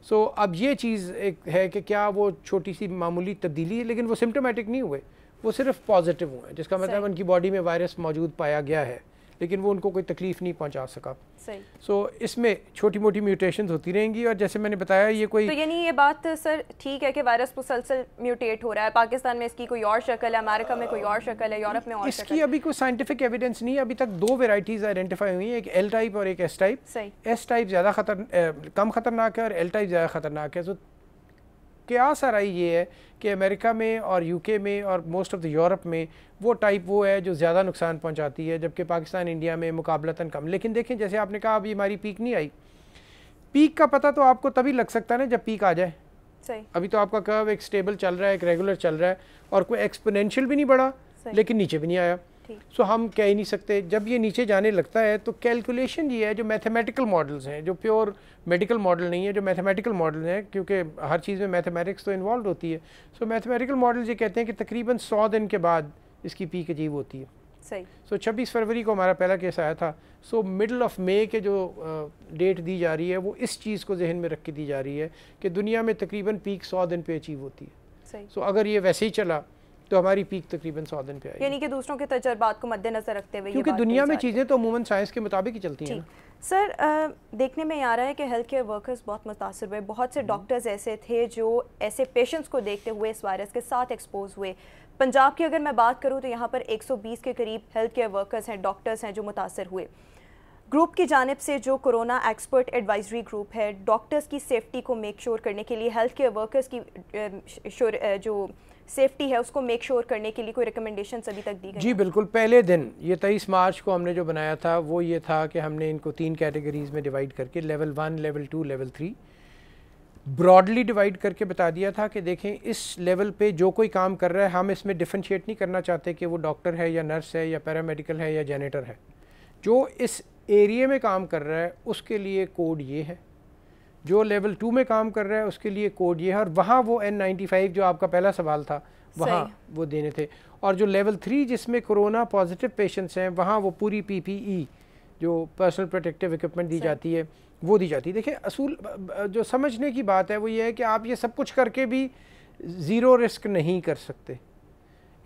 सो so, अब ये चीज़ एक है कि क्या वो छोटी सी मामूली तब्दीली है लेकिन वो सिम्टोमेटिक नहीं हुए वो सिर्फ पॉजिटिव हुए जिसका मतलब उनकी बॉडी में वायरस मौजूद पाया गया है लेकिन वो उनको कोई तकलीफ़ नहीं पहुंचा सका सही सो so, इसमें छोटी मोटी म्यूटेशन होती रहेंगी और जैसे मैंने बताया ये कोई तो यानी ये बात सर ठीक है कि वायरस मुसलसल म्यूटेट हो रहा है पाकिस्तान में इसकी कोई और शक्ल है अमेरिका में कोई और शक्ल है यूरोप में और इसकी अभी कोई साइंटिफिक एविडेंस नहीं है अभी तक दो वेराइटीज़ आइडेंटिफाई हुई है एक एल टाइप और एक एस टाइप एस टाइप ज़्यादा खतर कम खतरनाक है और एल टाइप ज़्यादा खतरनाक है सो क्या सराई ये है कि अमेरिका में और यूके में और मोस्ट ऑफ द यूरोप में वो टाइप वो है जो ज़्यादा नुकसान पहुंचाती है जबकि पाकिस्तान इंडिया में मुकाबलतन कम लेकिन देखें जैसे आपने कहा अभी हमारी पीक नहीं आई पीक का पता तो आपको तभी लग सकता है ना जब पीक आ जाए सही अभी तो आपका कब एक स्टेबल चल रहा है एक रेगुलर चल रहा है और कोई एक्सपोनेंशियल भी नहीं बढ़ा लेकिन नीचे भी नहीं आया सो हम कह ही नहीं सकते जब ये नीचे जाने लगता है तो कैलकुलेशन ये है जो मैथमेटिकल मॉडल्स हैं जो प्योर मेडिकल मॉडल नहीं है जो मैथमेटिकल मॉडल हैं क्योंकि हर चीज़ में मैथमेटिक्स तो इन्वॉल्व होती है सो मैथमेटिकल मॉडल ये कहते हैं कि तकरीबन सौ दिन के बाद इसकी पीक अजीब होती है सो छब्बीस फरवरी को हमारा पहला केस आया था सो मिडल ऑफ मे के जो डेट दी जा रही है वो इस चीज़ को जहन में रख के दी जा रही है कि दुनिया में तकरीबन पीक सौ दिन पे अचीव होती है सो so, अगर ये वैसे ही चला तो हमारी पीक तकरीबन दिन पे यानी कि दूसरों के तजर्बात को मद्देनजर रखते हुए क्योंकि दुनिया में चीज़ें तो अमूमन साइंस के मुताबिक ही चलती हैं सर आ, देखने में आ रहा है कि हेल्थ केयर वर्कर्स बहुत मुतासर हुए बहुत से डॉक्टर्स हम्म। ऐसे थे जो ऐसे पेशेंट्स को देखते हुए इस वायरस के साथ एक्सपोज हुए पंजाब की अगर मैं बात करूँ तो यहाँ पर बीस के करीब हेल्थ केयर वर्कर्स हैं डॉक्टर्स हैं जो मुतासर हुए ग्रुप की जानब से जो कोरोना एक्सपर्ट एडवाइजरी ग्रुप है डॉक्टर्स की सेफ्टी को मेक श्योर करने के लिए हेल्थ केयर वर्कर्स की जो सेफ्टी है उसको मेक श्योर sure करने के लिए कोई रिकमेंडेशन अभी तक दी गई जी बिल्कुल पहले दिन ये तेईस मार्च को हमने जो बनाया था वो ये था कि हमने इनको तीन कैटेगरीज में डिवाइड करके level one level two level three broadly divide करके बता दिया था कि देखें इस लेवल पे जो कोई काम कर रहा है हम इसमें डिफ्रेंशिएट नहीं करना चाहते कि वो डॉक्टर है या नर्स है या पैरामेडिकल है या जेनेटर है जो इस एरिए में काम कर रहा है उसके लिए कोड ये है जो लेवल टू में काम कर रहा है उसके लिए कोड ये है और वहाँ वो एन नाइन्टी फाइव जो आपका पहला सवाल था वहाँ वो देने थे और जो लेवल थ्री जिसमें कोरोना पॉजिटिव पेशेंट्स हैं वहाँ वो पूरी पीपीई e, जो पर्सनल प्रोटेक्टिव इक्विपमेंट दी जाती है वो दी जाती है देखिए असूल जो समझने की बात है वो ये है कि आप ये सब कुछ करके भी ज़ीरो रिस्क नहीं कर सकते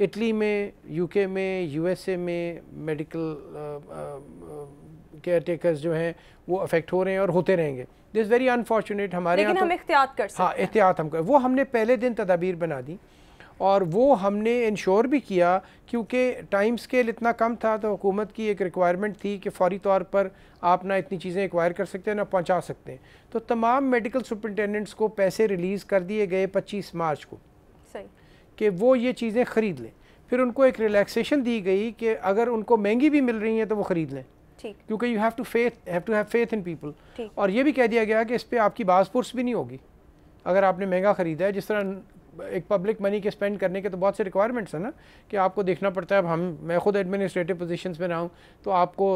इटली में यूके में यूएसए में मेडिकल केयर टेकर्स जो हैं वो अफेक्ट हो रहे हैं और होते रहेंगे दिस वेरी अनफॉर्चुनेट हमारे लेकिन तो हम एहतियात कर सकते हाँ एहतियात हम कर वो हमने पहले दिन तदाबीर बना दी और वो हमने इंश्योर भी किया क्योंकि टाइम स्केल इतना कम था तो हुकूमत की एक रिक्वायरमेंट थी कि फ़ौरी तौर पर आप ना इतनी चीज़ें एक्वायर कर सकते हैं ना पहुंचा सकते हैं तो तमाम मेडिकल सुपरिटेंडेंट्स को पैसे रिलीज़ कर दिए गए 25 मार्च को सही कि वो ये चीज़ें ख़रीद लें फिर उनको एक रिलैक्सेशन दी गई कि अगर उनको महंगी भी मिल रही हैं तो वो ख़रीद लें क्योंकि you have to faith have to have faith in people और ये भी कह दिया गया कि इस पर आपकी पासपोर्ट्स भी नहीं होगी अगर आपने महंगा ख़रीदा है जिस तरह एक पब्लिक मनी के स्पेंड करने के तो बहुत से रिक्वायरमेंट्स हैं ना कि आपको देखना पड़ता है अब हम मैं खुद एडमिनिस्ट्रेटिव पोजीशंस में रहा हूँ तो आपको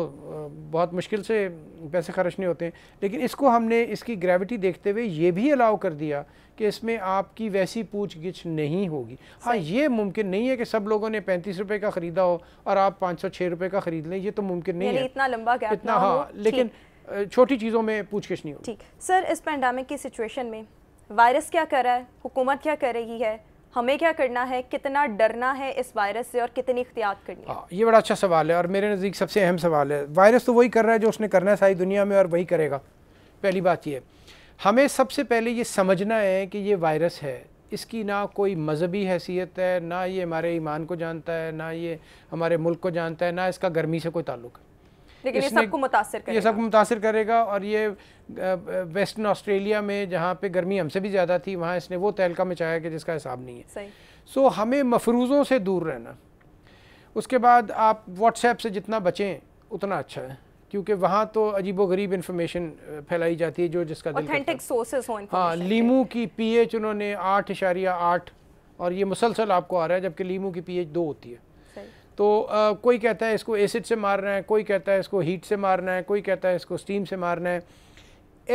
बहुत मुश्किल से पैसे खर्चने होते हैं लेकिन इसको हमने इसकी ग्रेविटी देखते हुए ये भी अलाउ कर दिया कि इसमें आपकी वैसी पूछ गिछ नहीं होगी हाँ ये मुमकिन नहीं है कि सब लोगों ने पैंतीस रुपए का ख़रीदा हो और आप पाँच सौ छः रुपए का ख़रीद लें ये तो मुमकिन नहीं है इतना लंबा गैप इतना हाँ लेकिन छोटी चीज़ों में पूछ गिछ नहीं होगी ठीक सर इस पैंडामिक की सिचुएशन में वायरस क्या कर रहा है हुकूमत क्या कर रही है हमें क्या करना है कितना डरना है इस वायरस से और कितनी इख्तियात करनी है आ, हाँ, ये बड़ा अच्छा सवाल है और मेरे नज़दीक सबसे अहम सवाल है वायरस तो वही कर रहा है जो उसने करना है सारी दुनिया में और वही करेगा पहली बात ये हमें सबसे पहले ये समझना है कि ये वायरस है इसकी ना कोई मजहबी हैसियत है ना ये हमारे ईमान को जानता है ना ये हमारे मुल्क को जानता है ना इसका गर्मी से कोई ताल्लुक है लेकिन ये सबको मुतासर करेगा ये सबको मुतासर करेगा और ये वेस्टर्न ऑस्ट्रेलिया में जहाँ पे गर्मी हमसे भी ज़्यादा थी वहाँ इसने वो तहलका मचाया कि जिसका हिसाब नहीं है सो so, हमें मफरूज़ों से दूर रहना उसके बाद आप व्हाट्सएप से जितना बचें उतना अच्छा है क्योंकि वहाँ तो गरीब इन्फॉर्मेशन फैलाई जाती है जो जिसका ऑथेंटिक सोर्सेज हो हाँ लीमू की पीएच उन्होंने आठ इशारिया आठ और ये मुसलसल आपको आ रहा है जबकि लीमू की पीएच दो होती है तो आ, कोई कहता है इसको एसिड से मारना है कोई कहता है इसको हीट से मारना है कोई कहता है इसको स्टीम से मारना है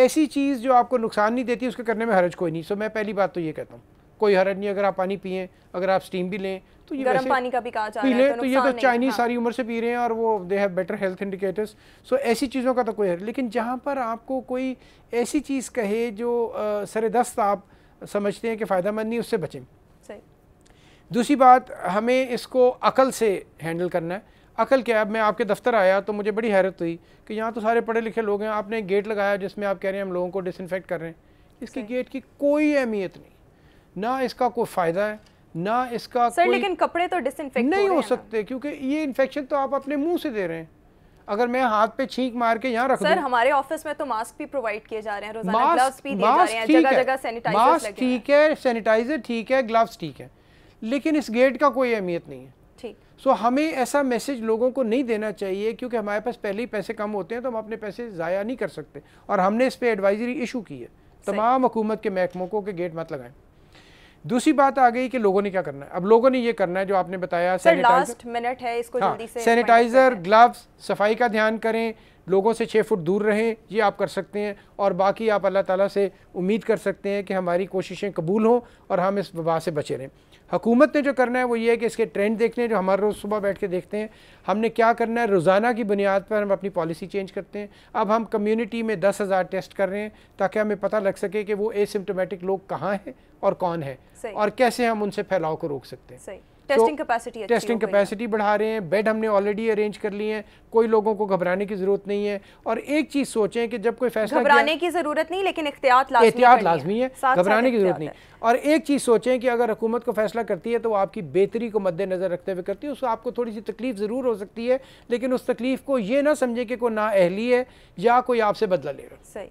ऐसी चीज़ जो आपको नुकसान नहीं देती उसके करने में हरज कोई नहीं सो मैं पहली बात तो ये कहता हूँ कोई हरज नहीं अगर आप पानी पिए अगर आप स्टीम भी लें तो ये गर्म पानी का भी कहा जा रहा है तो, तो ये तो चाइनीज सारी उम्र से पी रहे हैं और वो they have better health indicators so ऐसी चीज़ों का तो कोई हर लेकिन जहाँ पर आपको कोई ऐसी चीज़ कहे जो सर दस्त आप समझते हैं कि फ़ायदा मंद नहीं उससे बचें दूसरी बात हमें इसको अकल से हैंडल करना है अकल क्या है मैं आपके दफ्तर आया तो मुझे बड़ी हैरत हुई कि यहाँ तो सारे पढ़े लिखे लोग हैं आपने गेट लगाया जिसमें आप कह रहे हैं हम लोगों को डिसइनफेक्ट कर रहे हैं इसकी गेट की कोई अहमियत नहीं ना इसका कोई फ़ायदा है ना इसका सर कोई... लेकिन कपड़े तो डिसइंफेक्ट नहीं हो, हो सकते क्योंकि ये इन्फेक्शन तो आप अपने मुंह से दे रहे हैं अगर मैं हाथ पे छींक मार के यहाँ रख सर हमारे ऑफिस में तो मास्क भी प्रोवाइड किए जा रहे हैं रोजाना ग्लव्स भी दिए जा रहे हैं जगह जगह मास्क ठीक है सैनिटाइजर ठीक है ग्लव्स ठीक है लेकिन इस गेट का कोई अहमियत नहीं है ठीक सो हमें ऐसा मैसेज लोगों को नहीं देना चाहिए क्योंकि हमारे पास पहले ही पैसे कम होते हैं तो हम अपने पैसे ज़ाया नहीं कर सकते और हमने इस पर एडवाइजरी इशू की है तमाम हुकूमत के महकमों को के गेट मत लगाएं दूसरी बात आ गई कि लोगों ने क्या करना है अब लोगों ने ये करना है जो आपने बताया लास्ट मिनट है इसको हाँ, जल्दी से सैनिटाइजर ग्लव्स सफाई का ध्यान करें लोगों से छः फुट दूर रहें ये आप कर सकते हैं और बाकी आप अल्लाह ताला से उम्मीद कर सकते हैं कि हमारी कोशिशें कबूल हों और हम इस वबा से बचे रहें हुकूमत ने जो करना है वो ये है कि इसके ट्रेंड देखने जो हमारे रोज़ सुबह बैठ के देखते हैं हमने क्या करना है रोज़ाना की बुनियाद पर हम अपनी पॉलिसी चेंज करते हैं अब हम कम्यूनिटी में दस हज़ार टेस्ट कर रहे हैं ताकि हमें पता लग सके कि वो एसिम्टोमेटिक लोग कहाँ हैं और कौन है और कैसे हम उनसे फैलाव को रोक सकते हैं टेस्टिंग कैपेसिटी टेस्टिंग कैपेसिटी बढ़ा रहे हैं बेड हमने ऑलरेडी अरेंज कर लिए हैं कोई लोगों को घबराने की जरूरत नहीं है और एक चीज सोचें कि जब कोई फैसला घबराने की जरूरत नहीं लेकिन एहतियात लाजमी है घबराने की जरूरत नहीं और एक चीज सोचें कि अगर हुकूमत को फैसला करती है तो वो आपकी बेहतरी को मद्देनजर रखते हुए करती है उसको आपको थोड़ी सी तकलीफ जरूर हो सकती है लेकिन उस तकलीफ को ये ना समझे कि कोई ना अहली है या कोई आपसे बदला ले रहा सही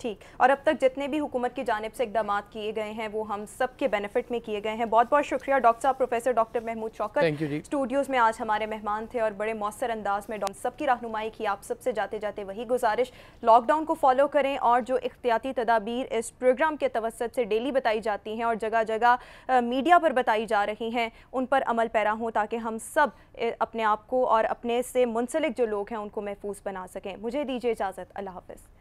ठीक और अब तक जितने भी हुकूमत की जानब से इकदाम किए गए हैं वो हम सब के बेनिफिट में किए गए हैं बहुत बहुत शुक्रिया डॉक्टर साहब प्रोफेसर डॉक्टर महमूद चौकर स्टूडियोज़ में आज हमारे मेहमान थे और बड़े मौसर अंदाज में डॉक्टर सबकी रहनुमाई की आप सबसे जाते जाते वही गुजारिश लॉकडाउन को फॉलो करें और जो इख्तियाती तदाबीर इस प्रोग्राम के तवसत से डेली बताई जाती हैं और जगह जगह मीडिया पर बताई जा रही हैं उन पर अमल पैरा हों ताकि हम सब अपने आप को और अपने से मुंसलिक जो लोग हैं उनको महफूज बना सकें मुझे दीजिए इजाज़त अल्लाह हाफ़